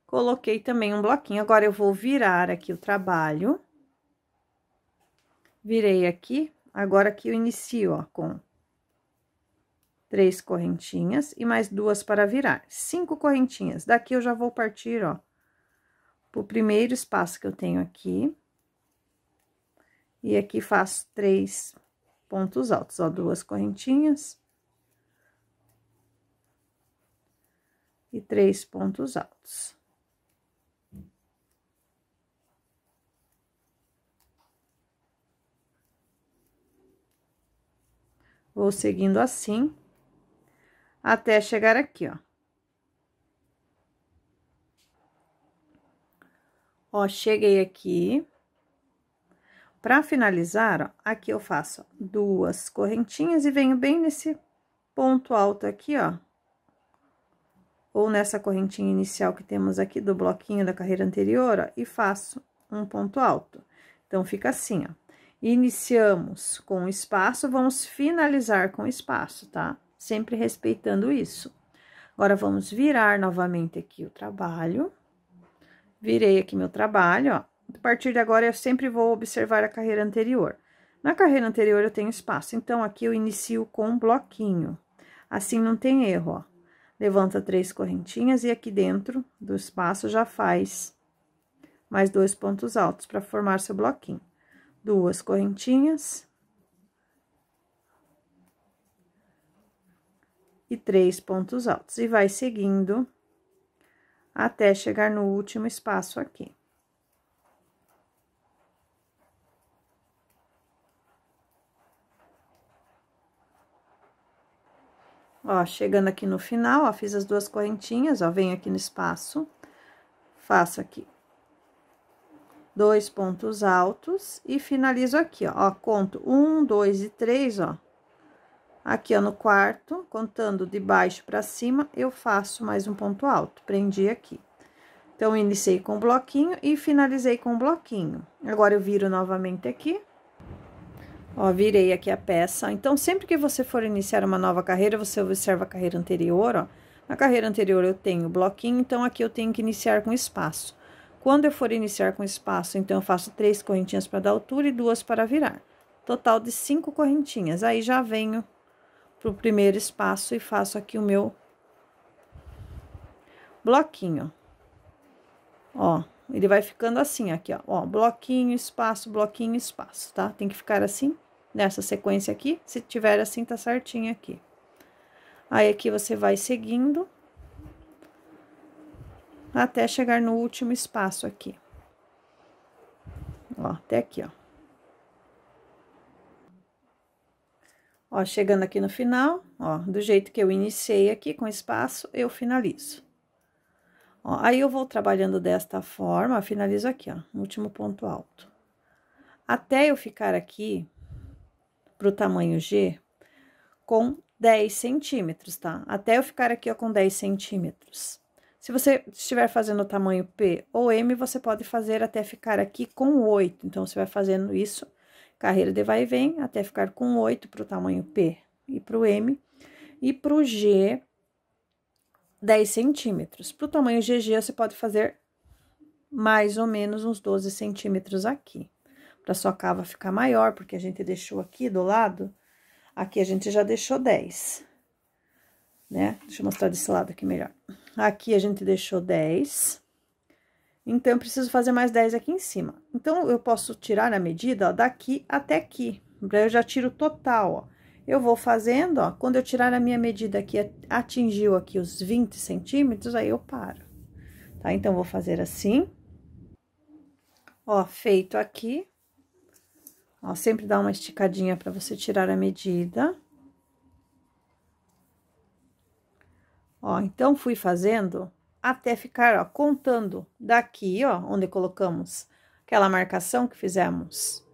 coloquei também um bloquinho. Agora, eu vou virar aqui o trabalho virei aqui, agora que eu inicio, ó, com três correntinhas e mais duas para virar, cinco correntinhas. Daqui eu já vou partir, ó, pro primeiro espaço que eu tenho aqui. E aqui faço três pontos altos, ó, duas correntinhas. E três pontos altos. Vou seguindo assim, até chegar aqui, ó. Ó, cheguei aqui. Pra finalizar, ó, aqui eu faço duas correntinhas e venho bem nesse ponto alto aqui, ó. Ou nessa correntinha inicial que temos aqui do bloquinho da carreira anterior, ó, e faço um ponto alto. Então, fica assim, ó iniciamos com espaço, vamos finalizar com espaço, tá? Sempre respeitando isso. Agora, vamos virar novamente aqui o trabalho. Virei aqui meu trabalho, ó. A partir de agora, eu sempre vou observar a carreira anterior. Na carreira anterior, eu tenho espaço, então, aqui eu inicio com um bloquinho. Assim, não tem erro, ó. Levanta três correntinhas e aqui dentro do espaço já faz mais dois pontos altos para formar seu bloquinho duas correntinhas e três pontos altos, e vai seguindo até chegar no último espaço aqui. Ó, chegando aqui no final, ó, fiz as duas correntinhas, ó, venho aqui no espaço, faço aqui dois pontos altos e finalizo aqui, ó, ó conto um, dois e três, ó. Aqui, ó, no quarto, contando de baixo para cima, eu faço mais um ponto alto, prendi aqui. Então, iniciei com um bloquinho e finalizei com um bloquinho. Agora, eu viro novamente aqui. Ó, virei aqui a peça. Então, sempre que você for iniciar uma nova carreira, você observa a carreira anterior, ó. Na carreira anterior, eu tenho bloquinho, então, aqui eu tenho que iniciar com espaço. Quando eu for iniciar com espaço, então eu faço três correntinhas para dar altura e duas para virar. Total de cinco correntinhas. Aí já venho pro primeiro espaço e faço aqui o meu bloquinho. Ó, ele vai ficando assim aqui, ó, ó, bloquinho, espaço, bloquinho, espaço, tá? Tem que ficar assim, nessa sequência aqui, se tiver assim, tá certinho aqui. Aí, aqui você vai seguindo até chegar no último espaço aqui. Ó, até aqui, ó. Ó, chegando aqui no final, ó, do jeito que eu iniciei aqui com espaço, eu finalizo. Ó, aí eu vou trabalhando desta forma, finalizo aqui, ó, no último ponto alto. Até eu ficar aqui pro tamanho G com 10 centímetros, tá? Até eu ficar aqui, ó, com 10 centímetros. Se você estiver fazendo o tamanho P ou M, você pode fazer até ficar aqui com 8. Então, você vai fazendo isso, carreira de vai e vem, até ficar com 8 para o tamanho P e para o M. E para o G, 10 centímetros. Para o tamanho GG, você pode fazer mais ou menos uns 12 centímetros aqui. Para sua cava ficar maior, porque a gente deixou aqui do lado, aqui a gente já deixou 10 né? Deixa eu mostrar desse lado aqui melhor. Aqui a gente deixou 10. Então, eu preciso fazer mais 10 aqui em cima. Então, eu posso tirar na medida, ó, daqui até aqui. Eu já tiro total, ó. Eu vou fazendo, ó, quando eu tirar a minha medida aqui, atingiu aqui os 20 centímetros, aí eu paro. Tá? Então, vou fazer assim. Ó, feito aqui. Ó, sempre dá uma esticadinha para você tirar a medida. Ó, então fui fazendo até ficar, ó, contando daqui, ó, onde colocamos aquela marcação que fizemos.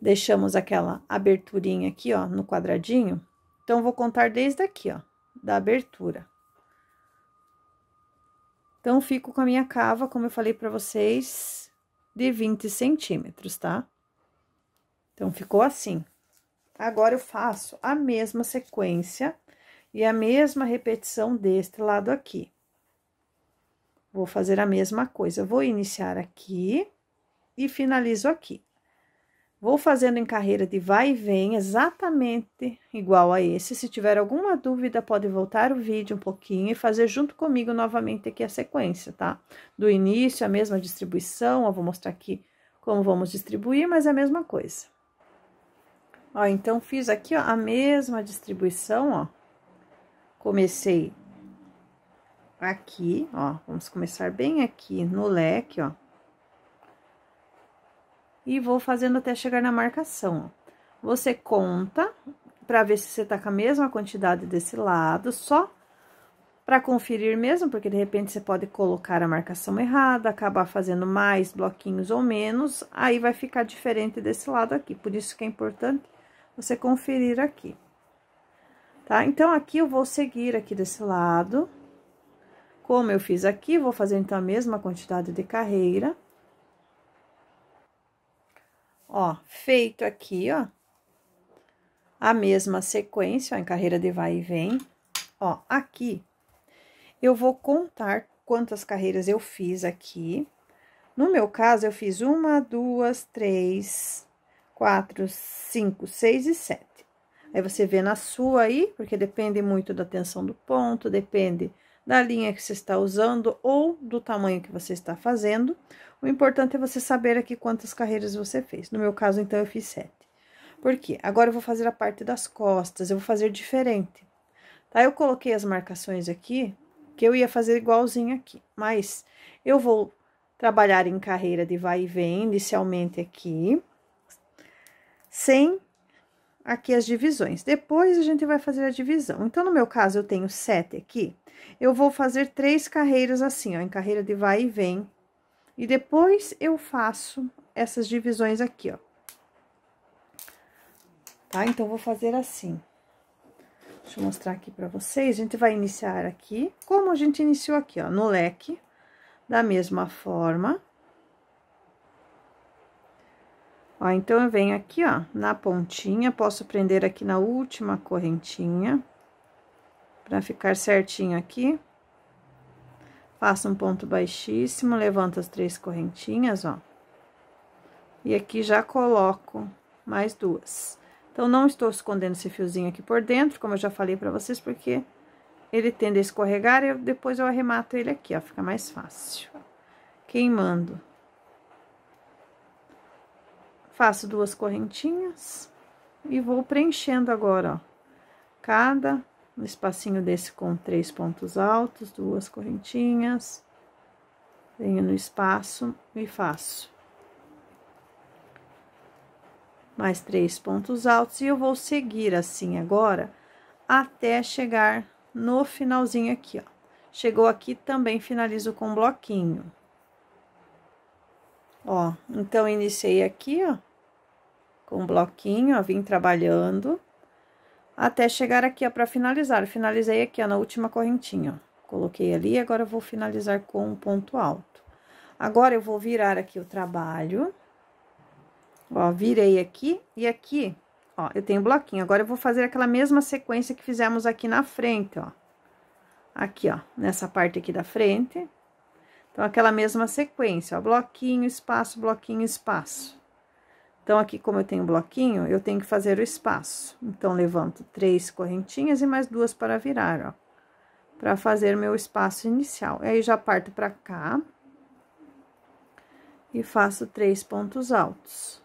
Deixamos aquela aberturinha aqui, ó, no quadradinho. Então, vou contar desde aqui, ó, da abertura. Então, fico com a minha cava, como eu falei pra vocês, de 20 centímetros, tá? Então, ficou assim. Agora, eu faço a mesma sequência e a mesma repetição deste lado aqui. Vou fazer a mesma coisa. Vou iniciar aqui e finalizo aqui. Vou fazendo em carreira de vai e vem, exatamente igual a esse. Se tiver alguma dúvida, pode voltar o vídeo um pouquinho e fazer junto comigo novamente aqui a sequência, tá? Do início, a mesma distribuição, eu vou mostrar aqui como vamos distribuir, mas é a mesma coisa. Ó, então, fiz aqui, ó, a mesma distribuição, ó comecei aqui, ó, vamos começar bem aqui no leque, ó. E vou fazendo até chegar na marcação, ó. Você conta para ver se você tá com a mesma quantidade desse lado, só para conferir mesmo, porque de repente você pode colocar a marcação errada, acabar fazendo mais bloquinhos ou menos, aí vai ficar diferente desse lado aqui. Por isso que é importante você conferir aqui tá? Então, aqui eu vou seguir aqui desse lado. Como eu fiz aqui, vou fazer, então, a mesma quantidade de carreira. Ó, feito aqui, ó. A mesma sequência, ó, em carreira de vai e vem. Ó, aqui, eu vou contar quantas carreiras eu fiz aqui. No meu caso, eu fiz uma, duas, três, quatro, cinco, seis e sete. Aí você vê na sua aí, porque depende muito da tensão do ponto, depende da linha que você está usando ou do tamanho que você está fazendo. O importante é você saber aqui quantas carreiras você fez. No meu caso, então, eu fiz sete. Por quê? Agora eu vou fazer a parte das costas, eu vou fazer diferente. Tá? Eu coloquei as marcações aqui, que eu ia fazer igualzinho aqui, mas eu vou trabalhar em carreira de vai e vem inicialmente aqui, sem aqui as divisões. Depois, a gente vai fazer a divisão. Então, no meu caso, eu tenho sete aqui. Eu vou fazer três carreiras assim, ó, em carreira de vai e vem. E depois, eu faço essas divisões aqui, ó. Tá? Então, vou fazer assim. Deixa eu mostrar aqui pra vocês. A gente vai iniciar aqui, como a gente iniciou aqui, ó, no leque. Da mesma forma. Ó, então, eu venho aqui, ó, na pontinha, posso prender aqui na última correntinha, pra ficar certinho aqui. Faço um ponto baixíssimo, levanto as três correntinhas, ó. E aqui já coloco mais duas. Então, não estou escondendo esse fiozinho aqui por dentro, como eu já falei pra vocês, porque ele tende a escorregar e depois eu arremato ele aqui, ó, fica mais fácil. Queimando faço duas correntinhas e vou preenchendo agora, ó, cada um espacinho desse com três pontos altos, duas correntinhas, venho no espaço e faço mais três pontos altos, e eu vou seguir assim agora até chegar no finalzinho aqui, ó. Chegou aqui, também finalizo com um bloquinho. Ó, então, iniciei aqui, ó, com um bloquinho, ó, vim trabalhando até chegar aqui, ó, pra finalizar. finalizei aqui, ó, na última correntinha, ó. Coloquei ali, agora eu vou finalizar com um ponto alto. Agora, eu vou virar aqui o trabalho, ó, virei aqui, e aqui, ó, eu tenho bloquinho. Agora, eu vou fazer aquela mesma sequência que fizemos aqui na frente, ó. Aqui, ó, nessa parte aqui da frente. Então, aquela mesma sequência, ó, bloquinho, espaço, bloquinho, espaço. Então, aqui como eu tenho um bloquinho, eu tenho que fazer o espaço. Então, levanto três correntinhas e mais duas para virar, ó. Pra fazer meu espaço inicial. Aí, já parto pra cá. E faço três pontos altos.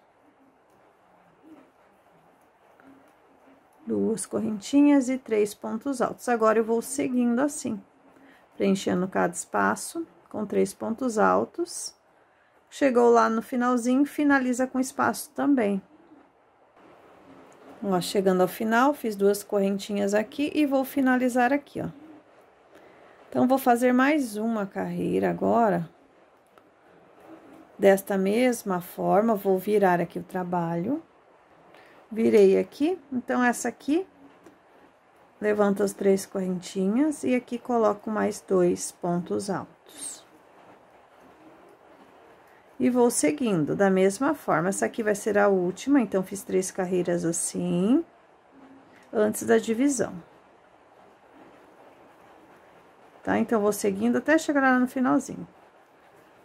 Duas correntinhas e três pontos altos. Agora, eu vou seguindo assim. Preenchendo cada espaço com três pontos altos Chegou lá no finalzinho, finaliza com espaço também. Ó, chegando ao final, fiz duas correntinhas aqui e vou finalizar aqui, ó. Então, vou fazer mais uma carreira agora. Desta mesma forma, vou virar aqui o trabalho. Virei aqui, então, essa aqui, levanto as três correntinhas e aqui coloco mais dois pontos altos e vou seguindo. Da mesma forma, essa aqui vai ser a última, então, fiz três carreiras assim, antes da divisão. Tá? Então, vou seguindo até chegar lá no finalzinho.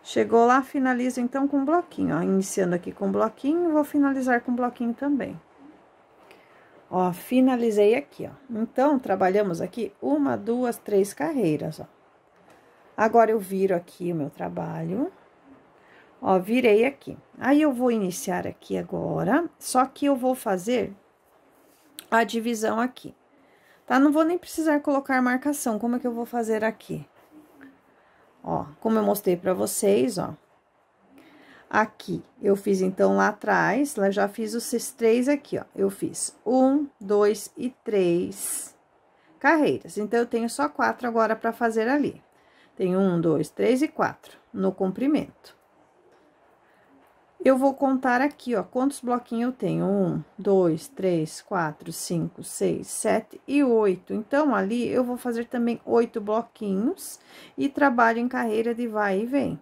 Chegou lá, finalizo, então, com um bloquinho, ó. Iniciando aqui com um bloquinho, vou finalizar com um bloquinho também. Ó, finalizei aqui, ó. Então, trabalhamos aqui uma, duas, três carreiras, ó. Agora, eu viro aqui o meu trabalho Ó, virei aqui. Aí, eu vou iniciar aqui agora, só que eu vou fazer a divisão aqui. Tá? Não vou nem precisar colocar marcação, como é que eu vou fazer aqui? Ó, como eu mostrei pra vocês, ó. Aqui, eu fiz, então, lá atrás, lá já fiz os três aqui, ó. Eu fiz um, dois e três carreiras. Então, eu tenho só quatro agora pra fazer ali. Tem um, dois, três e quatro no comprimento. Eu vou contar aqui, ó, quantos bloquinhos eu tenho. Um, dois, três, quatro, cinco, seis, sete e oito. Então, ali, eu vou fazer também oito bloquinhos e trabalho em carreira de vai e vem.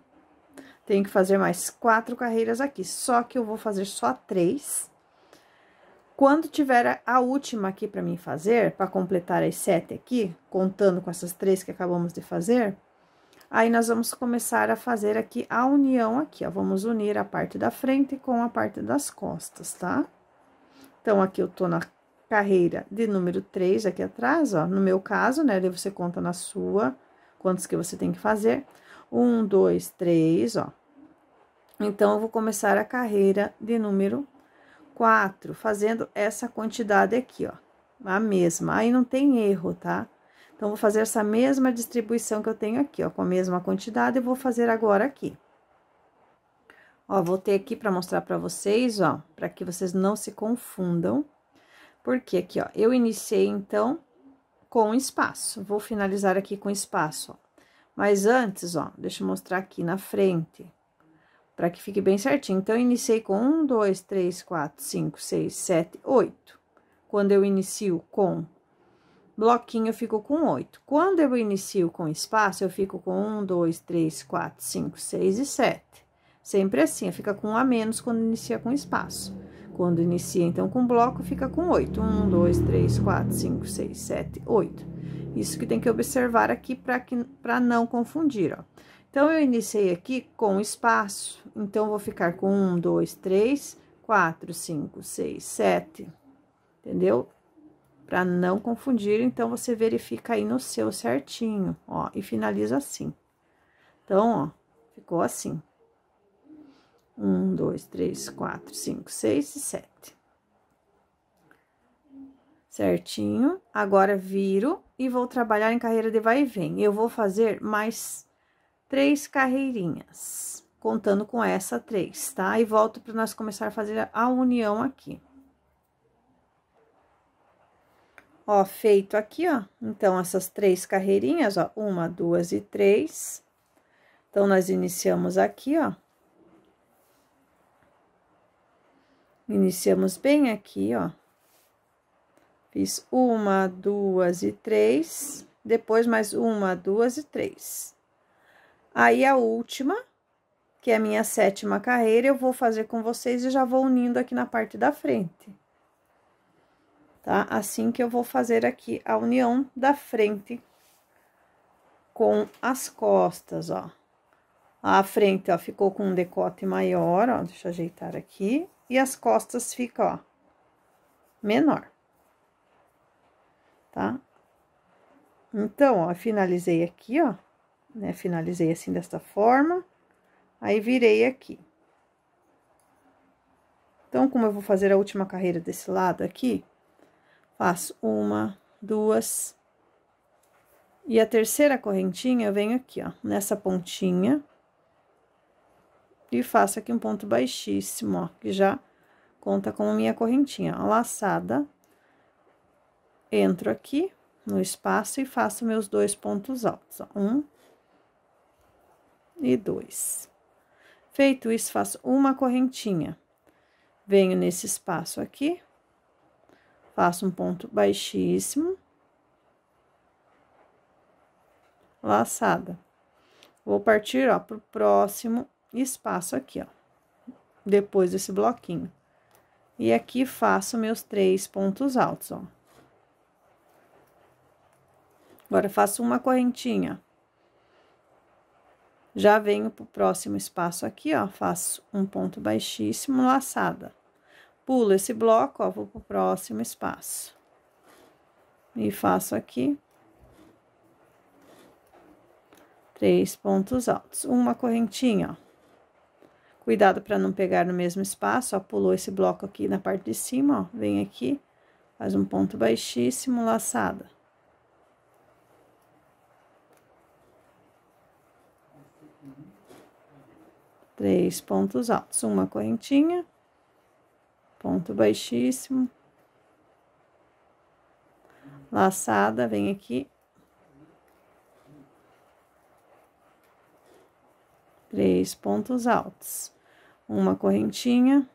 Tenho que fazer mais quatro carreiras aqui, só que eu vou fazer só três. Quando tiver a última aqui para mim fazer, para completar as sete aqui, contando com essas três que acabamos de fazer, Aí, nós vamos começar a fazer aqui a união aqui, ó. Vamos unir a parte da frente com a parte das costas, tá? Então, aqui eu tô na carreira de número 3 aqui atrás, ó. No meu caso, né, daí você conta na sua quantos que você tem que fazer. Um, dois, três, ó. Então, eu vou começar a carreira de número 4, fazendo essa quantidade aqui, ó. A mesma. Aí, não tem erro, tá? Então, vou fazer essa mesma distribuição que eu tenho aqui, ó, com a mesma quantidade, eu vou fazer agora aqui. Ó, voltei aqui para mostrar para vocês, ó, para que vocês não se confundam. Porque aqui, ó, eu iniciei, então, com espaço. Vou finalizar aqui com espaço, ó. Mas antes, ó, deixa eu mostrar aqui na frente, para que fique bem certinho. Então, eu iniciei com um, dois, três, quatro, cinco, seis, sete, oito. Quando eu inicio com bloquinho eu fico com oito. Quando eu inicio com espaço, eu fico com um, dois, três, quatro, cinco, seis e sete. Sempre assim, fica com um a menos quando inicia com espaço. Quando inicia, então, com bloco, fica com oito. Um, dois, três, quatro, cinco, seis, sete, oito. Isso que tem que observar aqui para não confundir, ó. Então, eu iniciei aqui com espaço, então, vou ficar com um, dois, três, quatro, cinco, seis, sete, entendeu? para não confundir, então, você verifica aí no seu certinho, ó, e finaliza assim. Então, ó, ficou assim. Um, dois, três, quatro, cinco, seis e sete. Certinho. Agora, viro e vou trabalhar em carreira de vai e vem. Eu vou fazer mais três carreirinhas, contando com essa três, tá? E volto para nós começar a fazer a união aqui. Ó, feito aqui, ó. Então, essas três carreirinhas, ó, uma, duas e três. Então, nós iniciamos aqui, ó. Iniciamos bem aqui, ó. Fiz uma, duas e três, depois mais uma, duas e três. Aí, a última, que é a minha sétima carreira, eu vou fazer com vocês e já vou unindo aqui na parte da frente tá? Assim que eu vou fazer aqui a união da frente com as costas, ó. A frente, ó, ficou com um decote maior, ó, deixa eu ajeitar aqui. E as costas fica, ó, menor. Tá? Então, ó, finalizei aqui, ó, né, finalizei assim desta forma. Aí, virei aqui. Então, como eu vou fazer a última carreira desse lado aqui, Faço uma, duas. E a terceira correntinha, eu venho aqui, ó, nessa pontinha. E faço aqui um ponto baixíssimo, ó, que já conta como minha correntinha. Ó, laçada. Entro aqui no espaço e faço meus dois pontos altos, ó. Um e dois. Feito isso, faço uma correntinha. Venho nesse espaço aqui, faço um ponto baixíssimo, laçada. Vou partir, ó, pro próximo espaço aqui, ó, depois desse bloquinho. E aqui faço meus três pontos altos, ó. Agora, faço uma correntinha. Já venho pro próximo espaço aqui, ó, faço um ponto baixíssimo, laçada. Pulo esse bloco, ó, vou pro próximo espaço. E faço aqui. Três pontos altos. Uma correntinha, ó. Cuidado para não pegar no mesmo espaço, ó, pulou esse bloco aqui na parte de cima, ó, vem aqui, faz um ponto baixíssimo, laçada. Três pontos altos, uma correntinha ponto baixíssimo, laçada, vem aqui. Três pontos altos, uma correntinha,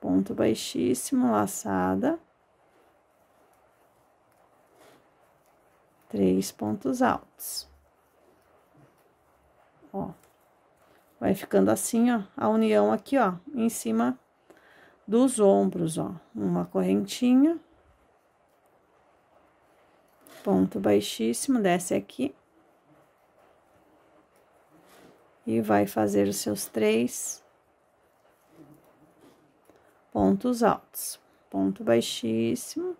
ponto baixíssimo, laçada. Três pontos altos. Ó, vai ficando assim, ó, a união aqui, ó, em cima dos ombros, ó, uma correntinha, ponto baixíssimo, desce aqui. E vai fazer os seus três pontos altos, ponto baixíssimo,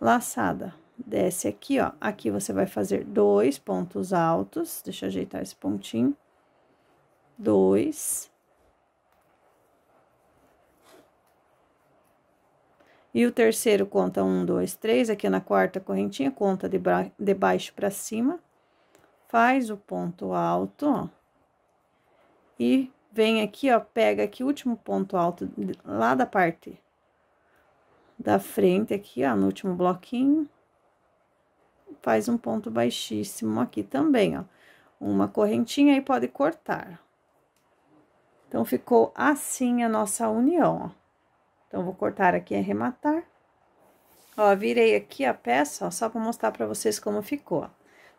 laçada. Desce aqui, ó, aqui você vai fazer dois pontos altos, deixa eu ajeitar esse pontinho. Dois E o terceiro conta um, dois, três. Aqui na quarta correntinha, conta de, de baixo para cima. Faz o ponto alto, ó. E vem aqui, ó, pega aqui o último ponto alto lá da parte da frente aqui, ó, no último bloquinho. Faz um ponto baixíssimo aqui também, ó. Uma correntinha e pode cortar. Então, ficou assim a nossa união, ó. Então, vou cortar aqui e arrematar. Ó, virei aqui a peça, ó, só para mostrar para vocês como ficou, ó.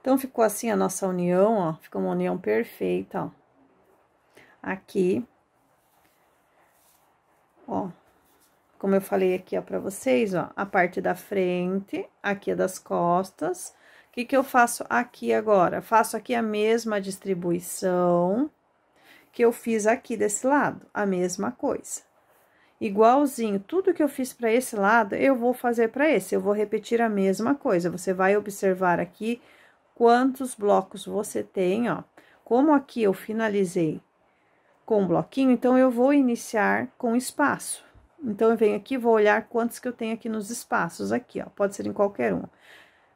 Então, ficou assim a nossa união, ó, ficou uma união perfeita, ó. Aqui, ó, como eu falei aqui, ó, pra vocês, ó, a parte da frente, aqui é das costas. O que que eu faço aqui agora? Faço aqui a mesma distribuição que eu fiz aqui desse lado, a mesma coisa igualzinho. Tudo que eu fiz para esse lado, eu vou fazer para esse. Eu vou repetir a mesma coisa. Você vai observar aqui quantos blocos você tem, ó. Como aqui eu finalizei com um bloquinho, então eu vou iniciar com espaço. Então, eu venho aqui, vou olhar quantos que eu tenho aqui nos espaços aqui, ó. Pode ser em qualquer um.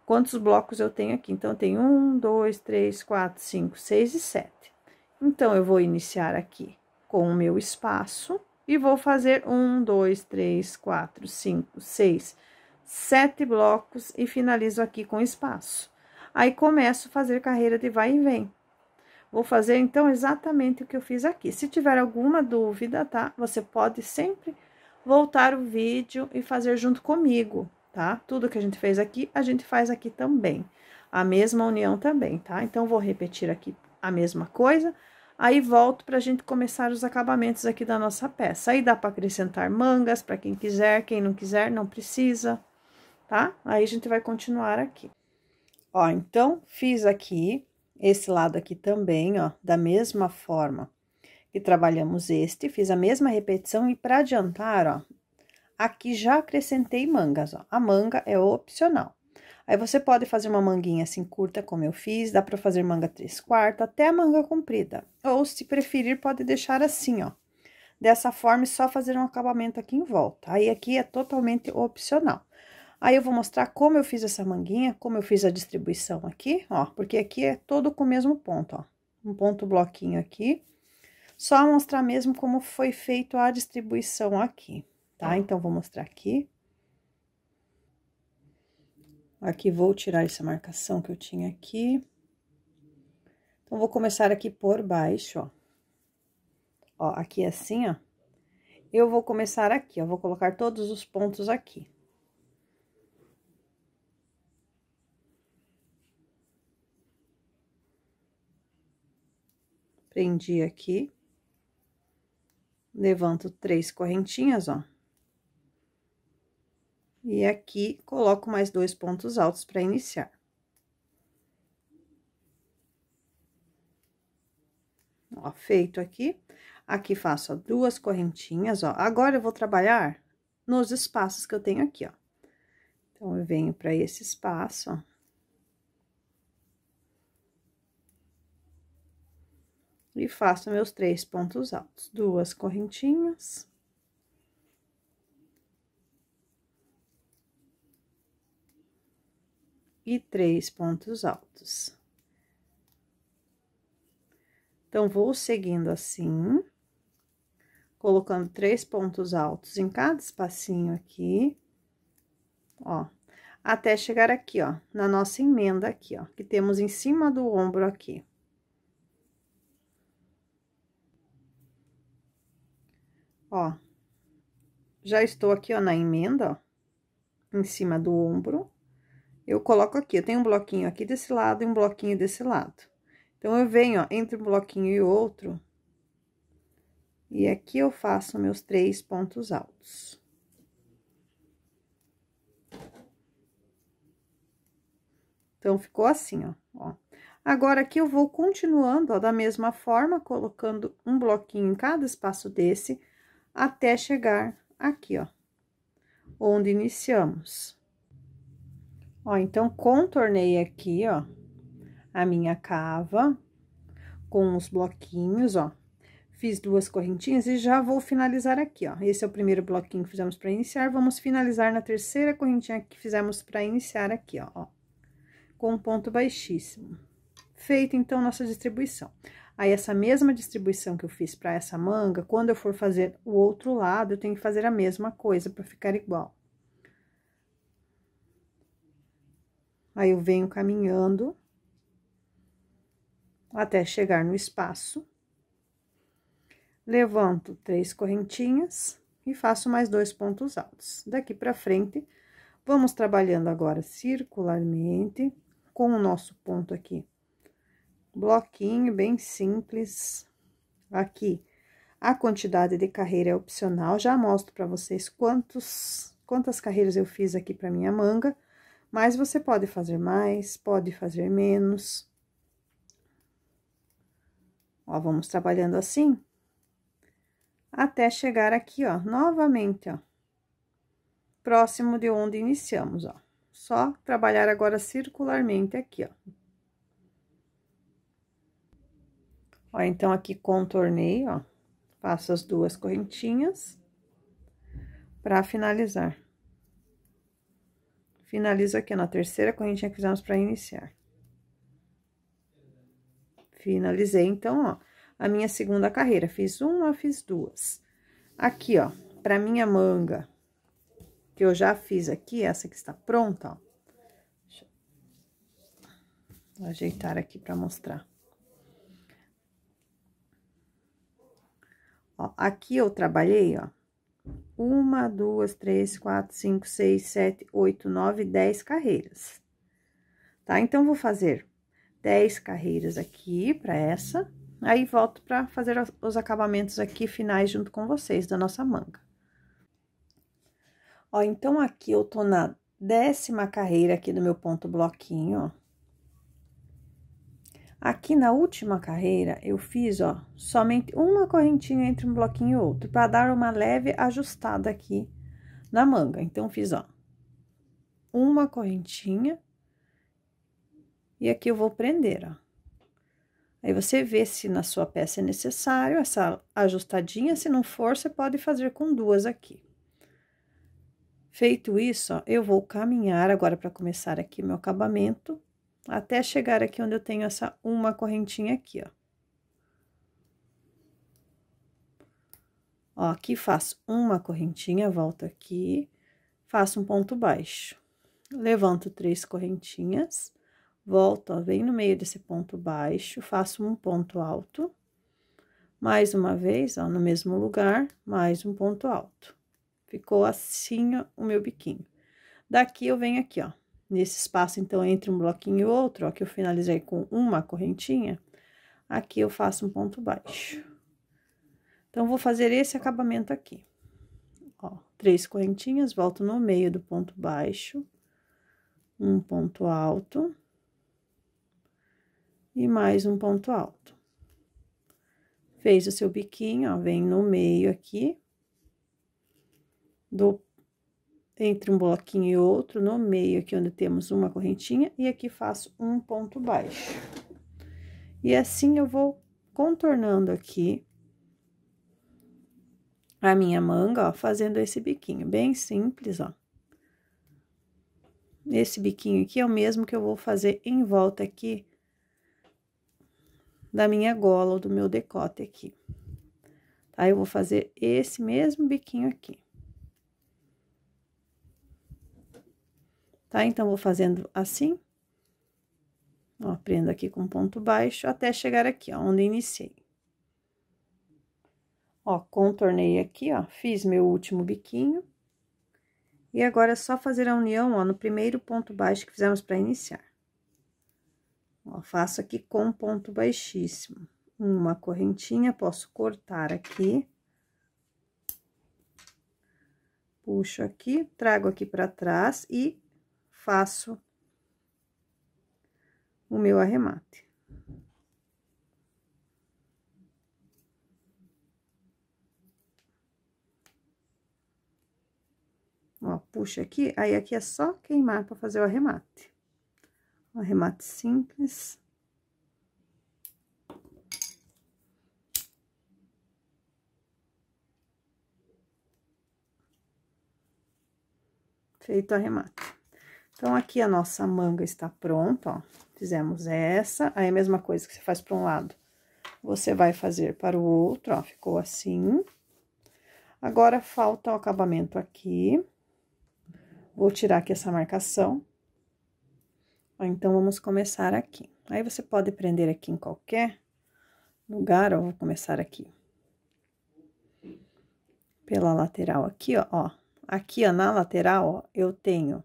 Quantos blocos eu tenho aqui? Então, eu tenho um, dois, três, quatro, cinco, seis e sete. Então, eu vou iniciar aqui com o meu espaço e vou fazer um, dois, três, quatro, cinco, seis, sete blocos e finalizo aqui com espaço. Aí, começo a fazer carreira de vai e vem. Vou fazer, então, exatamente o que eu fiz aqui. Se tiver alguma dúvida, tá? Você pode sempre voltar o vídeo e fazer junto comigo, tá? Tudo que a gente fez aqui, a gente faz aqui também. A mesma união também, tá? Então, vou repetir aqui a mesma coisa Aí volto para a gente começar os acabamentos aqui da nossa peça. Aí dá para acrescentar mangas para quem quiser, quem não quiser, não precisa, tá? Aí a gente vai continuar aqui. Ó, então, fiz aqui, esse lado aqui também, ó, da mesma forma que trabalhamos este, fiz a mesma repetição e para adiantar, ó, aqui já acrescentei mangas, ó. A manga é opcional. Aí você pode fazer uma manguinha assim curta, como eu fiz, dá pra fazer manga 3 quartos, até a manga comprida. Ou, se preferir, pode deixar assim, ó. Dessa forma, e só fazer um acabamento aqui em volta. Aí, aqui é totalmente opcional. Aí, eu vou mostrar como eu fiz essa manguinha, como eu fiz a distribuição aqui, ó. Porque aqui é todo com o mesmo ponto, ó. Um ponto bloquinho aqui. Só mostrar mesmo como foi feito a distribuição aqui, tá? tá. Então, vou mostrar aqui. Aqui vou tirar essa marcação que eu tinha aqui. Então, vou começar aqui por baixo, ó. Ó, aqui é assim, ó. Eu vou começar aqui, ó. Vou colocar todos os pontos aqui. Prendi aqui. Levanto três correntinhas, ó. E aqui, coloco mais dois pontos altos para iniciar. Ó, feito aqui. Aqui faço ó, duas correntinhas, ó. Agora, eu vou trabalhar nos espaços que eu tenho aqui, ó. Então, eu venho para esse espaço, ó. E faço meus três pontos altos. Duas correntinhas. e três pontos altos. Então, vou seguindo assim, colocando três pontos altos em cada espacinho aqui, ó, até chegar aqui, ó, na nossa emenda aqui, ó, que temos em cima do ombro aqui. Ó, já estou aqui, ó, na emenda, ó, em cima do ombro eu coloco aqui, eu tenho um bloquinho aqui desse lado e um bloquinho desse lado. Então, eu venho, ó, entre um bloquinho e outro, e aqui eu faço meus três pontos altos. Então, ficou assim, ó, ó. Agora, aqui eu vou continuando, ó, da mesma forma, colocando um bloquinho em cada espaço desse, até chegar aqui, ó, onde iniciamos. Ó, então, contornei aqui, ó, a minha cava com os bloquinhos, ó. Fiz duas correntinhas e já vou finalizar aqui, ó. Esse é o primeiro bloquinho que fizemos para iniciar. Vamos finalizar na terceira correntinha que fizemos para iniciar aqui, ó. Com um ponto baixíssimo. Feita, então, nossa distribuição. Aí, essa mesma distribuição que eu fiz para essa manga, quando eu for fazer o outro lado, eu tenho que fazer a mesma coisa para ficar igual. Aí eu venho caminhando até chegar no espaço. Levanto três correntinhas e faço mais dois pontos altos. Daqui para frente, vamos trabalhando agora circularmente com o nosso ponto aqui. Bloquinho bem simples. Aqui, a quantidade de carreira é opcional, já mostro para vocês quantos quantas carreiras eu fiz aqui para minha manga mas você pode fazer mais, pode fazer menos. Ó, vamos trabalhando assim. Até chegar aqui, ó, novamente, ó. Próximo de onde iniciamos, ó. Só trabalhar agora circularmente aqui, ó. Ó, então, aqui contornei, ó. Faço as duas correntinhas para finalizar finalizo aqui na terceira correntinha que fizemos para iniciar. Finalizei, então, ó, a minha segunda carreira. Fiz uma, fiz duas. Aqui, ó, pra minha manga, que eu já fiz aqui, essa que está pronta, ó. Vou ajeitar aqui para mostrar. Ó, aqui eu trabalhei, ó, uma, duas, três, quatro, cinco, seis, sete, oito, nove, dez carreiras, tá? Então, vou fazer dez carreiras aqui para essa, aí volto para fazer os acabamentos aqui finais junto com vocês da nossa manga. Ó, então, aqui eu tô na décima carreira aqui do meu ponto bloquinho, ó. Aqui na última carreira, eu fiz, ó, somente uma correntinha entre um bloquinho e outro, para dar uma leve ajustada aqui na manga. Então, fiz, ó, uma correntinha, e aqui eu vou prender, ó. Aí, você vê se na sua peça é necessário essa ajustadinha, se não for, você pode fazer com duas aqui. Feito isso, ó, eu vou caminhar agora para começar aqui meu acabamento até chegar aqui onde eu tenho essa uma correntinha aqui, ó. Ó, aqui faço uma correntinha, volto aqui, faço um ponto baixo. Levanto três correntinhas, volto, ó, bem no meio desse ponto baixo, faço um ponto alto. Mais uma vez, ó, no mesmo lugar, mais um ponto alto. Ficou assim ó, o meu biquinho. Daqui eu venho aqui, ó, Nesse espaço, então, entre um bloquinho e outro, ó, que eu finalizei com uma correntinha, aqui eu faço um ponto baixo. Então, vou fazer esse acabamento aqui. Ó, três correntinhas, volto no meio do ponto baixo, um ponto alto, e mais um ponto alto. Fez o seu biquinho, ó, vem no meio aqui, do entre um bloquinho e outro, no meio aqui onde temos uma correntinha, e aqui faço um ponto baixo. E assim eu vou contornando aqui a minha manga, ó, fazendo esse biquinho, bem simples, ó. Esse biquinho aqui é o mesmo que eu vou fazer em volta aqui da minha gola ou do meu decote aqui. Aí, eu vou fazer esse mesmo biquinho aqui. tá? Então, vou fazendo assim. Ó, prendo aqui com ponto baixo até chegar aqui, ó, onde iniciei. Ó, contornei aqui, ó, fiz meu último biquinho. E agora, é só fazer a união, ó, no primeiro ponto baixo que fizemos para iniciar. Ó, faço aqui com ponto baixíssimo. Uma correntinha, posso cortar aqui. Puxo aqui, trago aqui para trás e faço o meu arremate. Ó, puxa aqui, aí aqui é só queimar para fazer o arremate. Um arremate simples. Feito o arremate. Então, aqui a nossa manga está pronta, ó. Fizemos essa, aí a mesma coisa que você faz para um lado, você vai fazer para o outro, ó, ficou assim. Agora, falta o acabamento aqui. Vou tirar aqui essa marcação. Ó, então, vamos começar aqui. Aí, você pode prender aqui em qualquer lugar, ó, vou começar aqui. Pela lateral aqui, ó, ó. Aqui, ó, na lateral, ó, eu tenho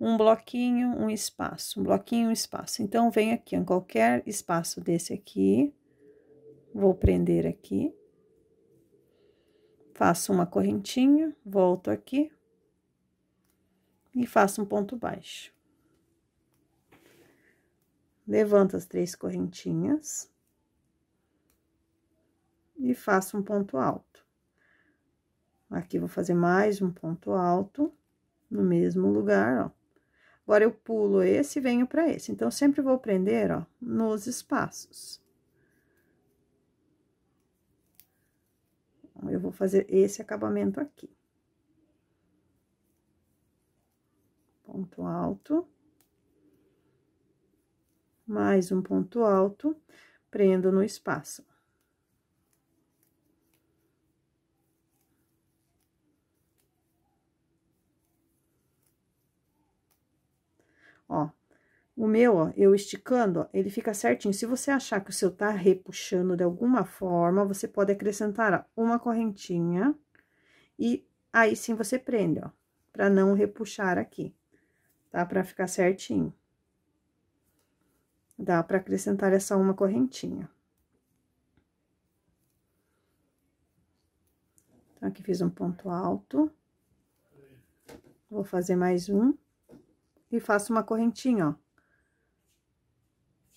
um bloquinho, um espaço, um bloquinho, um espaço. Então, venho aqui em qualquer espaço desse aqui, vou prender aqui, faço uma correntinha, volto aqui e faço um ponto baixo. Levanto as três correntinhas e faço um ponto alto. Aqui, vou fazer mais um ponto alto no mesmo lugar, ó. Agora, eu pulo esse e venho para esse. Então, sempre vou prender, ó, nos espaços. Então, eu vou fazer esse acabamento aqui. Ponto alto. Mais um ponto alto, prendo no espaço. Ó, o meu, ó, eu esticando, ó, ele fica certinho. Se você achar que o seu tá repuxando de alguma forma, você pode acrescentar ó, uma correntinha e aí sim você prende, ó, pra não repuxar aqui, tá? Pra ficar certinho. Dá pra acrescentar essa uma correntinha. Então, tá, aqui fiz um ponto alto. Vou fazer mais um e faço uma correntinha, ó.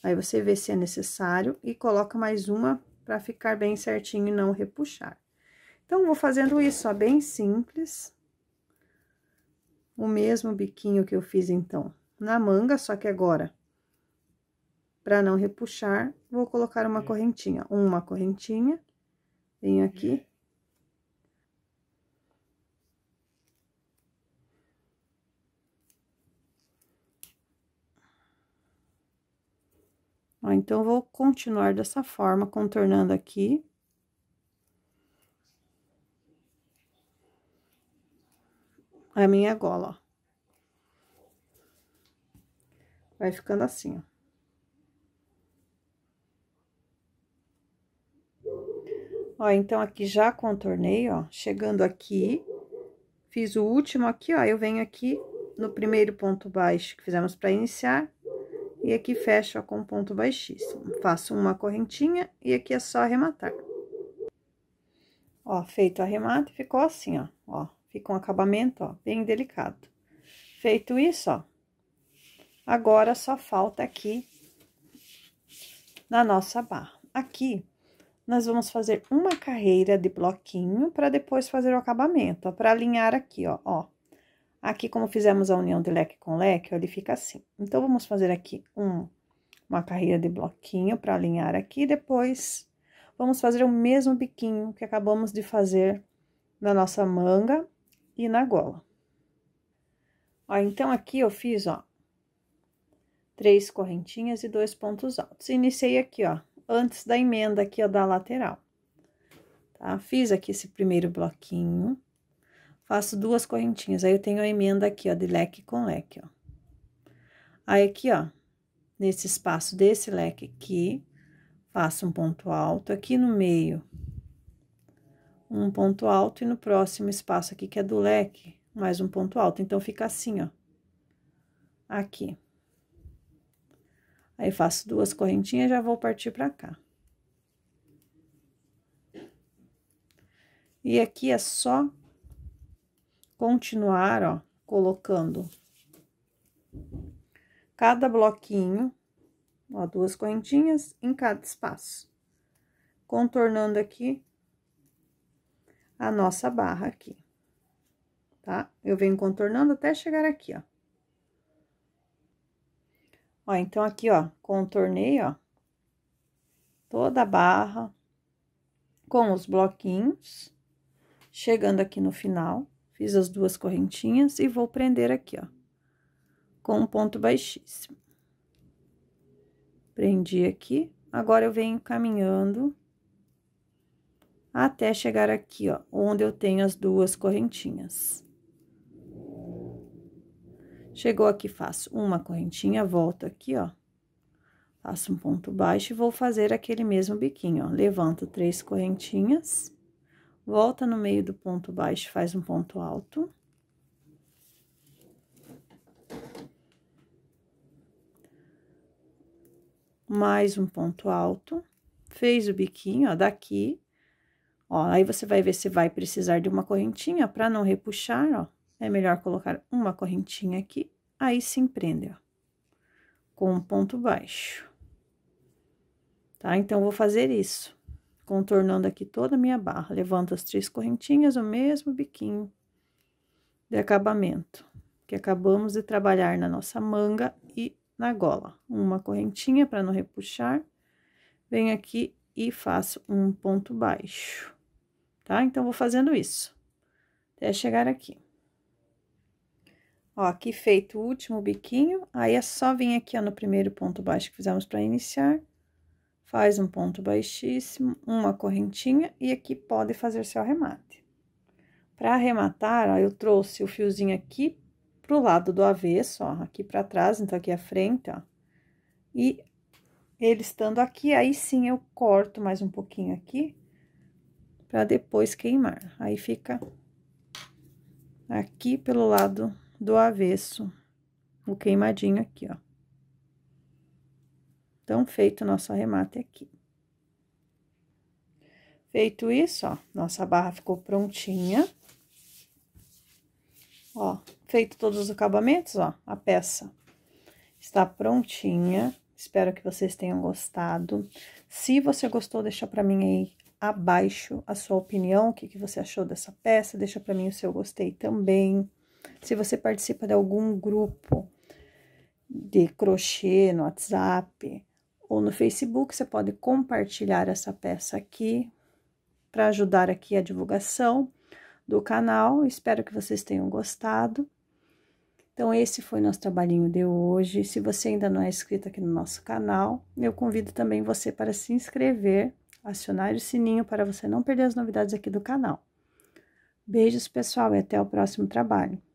Aí, você vê se é necessário e coloca mais uma para ficar bem certinho e não repuxar. Então, vou fazendo isso, ó, bem simples. O mesmo biquinho que eu fiz, então, na manga, só que agora, para não repuxar, vou colocar uma correntinha. Uma correntinha, venho aqui, Ó, ah, então, vou continuar dessa forma, contornando aqui. A minha gola, ó. Vai ficando assim, ó. Ó, então, aqui já contornei, ó, chegando aqui, fiz o último aqui, ó, eu venho aqui no primeiro ponto baixo que fizemos para iniciar, e aqui fecho ó, com ponto baixíssimo. Faço uma correntinha e aqui é só arrematar. Ó, feito o arremate, ficou assim, ó. Ó, fica um acabamento, ó, bem delicado. Feito isso, ó. Agora, só falta aqui na nossa barra. Aqui, nós vamos fazer uma carreira de bloquinho para depois fazer o acabamento, ó, para alinhar aqui, ó, ó. Aqui, como fizemos a união de leque com leque, ele fica assim. Então, vamos fazer aqui um, uma carreira de bloquinho para alinhar aqui. Depois, vamos fazer o mesmo biquinho que acabamos de fazer na nossa manga e na gola. Ó, então, aqui eu fiz, ó, três correntinhas e dois pontos altos. Iniciei aqui, ó, antes da emenda aqui, ó, da lateral. Tá? Fiz aqui esse primeiro bloquinho faço duas correntinhas. Aí, eu tenho a emenda aqui, ó, de leque com leque, ó. Aí, aqui, ó, nesse espaço desse leque aqui, faço um ponto alto aqui no meio, um ponto alto, e no próximo espaço aqui, que é do leque, mais um ponto alto. Então, fica assim, ó, aqui. Aí, faço duas correntinhas e já vou partir pra cá. E aqui é só continuar, ó, colocando cada bloquinho, ó, duas correntinhas em cada espaço. Contornando aqui a nossa barra aqui, tá? Eu venho contornando até chegar aqui, ó. Ó, então aqui, ó, contornei, ó, toda a barra com os bloquinhos, chegando aqui no final. Fiz as duas correntinhas e vou prender aqui, ó, com um ponto baixíssimo. Prendi aqui, agora eu venho caminhando até chegar aqui, ó, onde eu tenho as duas correntinhas. Chegou aqui, faço uma correntinha, volto aqui, ó, faço um ponto baixo e vou fazer aquele mesmo biquinho, ó, levanto três correntinhas volta no meio do ponto baixo, faz um ponto alto. Mais um ponto alto. Fez o biquinho, ó, daqui. Ó, aí você vai ver se vai precisar de uma correntinha para não repuxar, ó. É melhor colocar uma correntinha aqui, aí se empreende, ó. Com um ponto baixo. Tá? Então, vou fazer isso contornando aqui toda a minha barra. Levanto as três correntinhas, o mesmo biquinho de acabamento que acabamos de trabalhar na nossa manga e na gola. Uma correntinha para não repuxar, venho aqui e faço um ponto baixo, tá? Então, vou fazendo isso até chegar aqui. Ó, aqui feito o último biquinho, aí é só vir aqui, ó, no primeiro ponto baixo que fizemos para iniciar, faz um ponto baixíssimo, uma correntinha e aqui pode fazer seu arremate. Para arrematar, ó, eu trouxe o fiozinho aqui pro lado do avesso, ó, aqui para trás, então aqui à frente, ó. E ele estando aqui, aí sim eu corto mais um pouquinho aqui para depois queimar. Aí fica aqui pelo lado do avesso o queimadinho aqui, ó. Então, feito nosso arremate aqui. Feito isso, ó, nossa barra ficou prontinha. Ó, feito todos os acabamentos, ó, a peça está prontinha. Espero que vocês tenham gostado. Se você gostou, deixa para mim aí abaixo a sua opinião, o que, que você achou dessa peça, deixa para mim o seu gostei também. Se você participa de algum grupo de crochê no WhatsApp, ou no Facebook, você pode compartilhar essa peça aqui para ajudar aqui a divulgação do canal. Espero que vocês tenham gostado. Então, esse foi nosso trabalhinho de hoje. Se você ainda não é inscrito aqui no nosso canal, eu convido também você para se inscrever, acionar o sininho para você não perder as novidades aqui do canal. Beijos, pessoal, e até o próximo trabalho.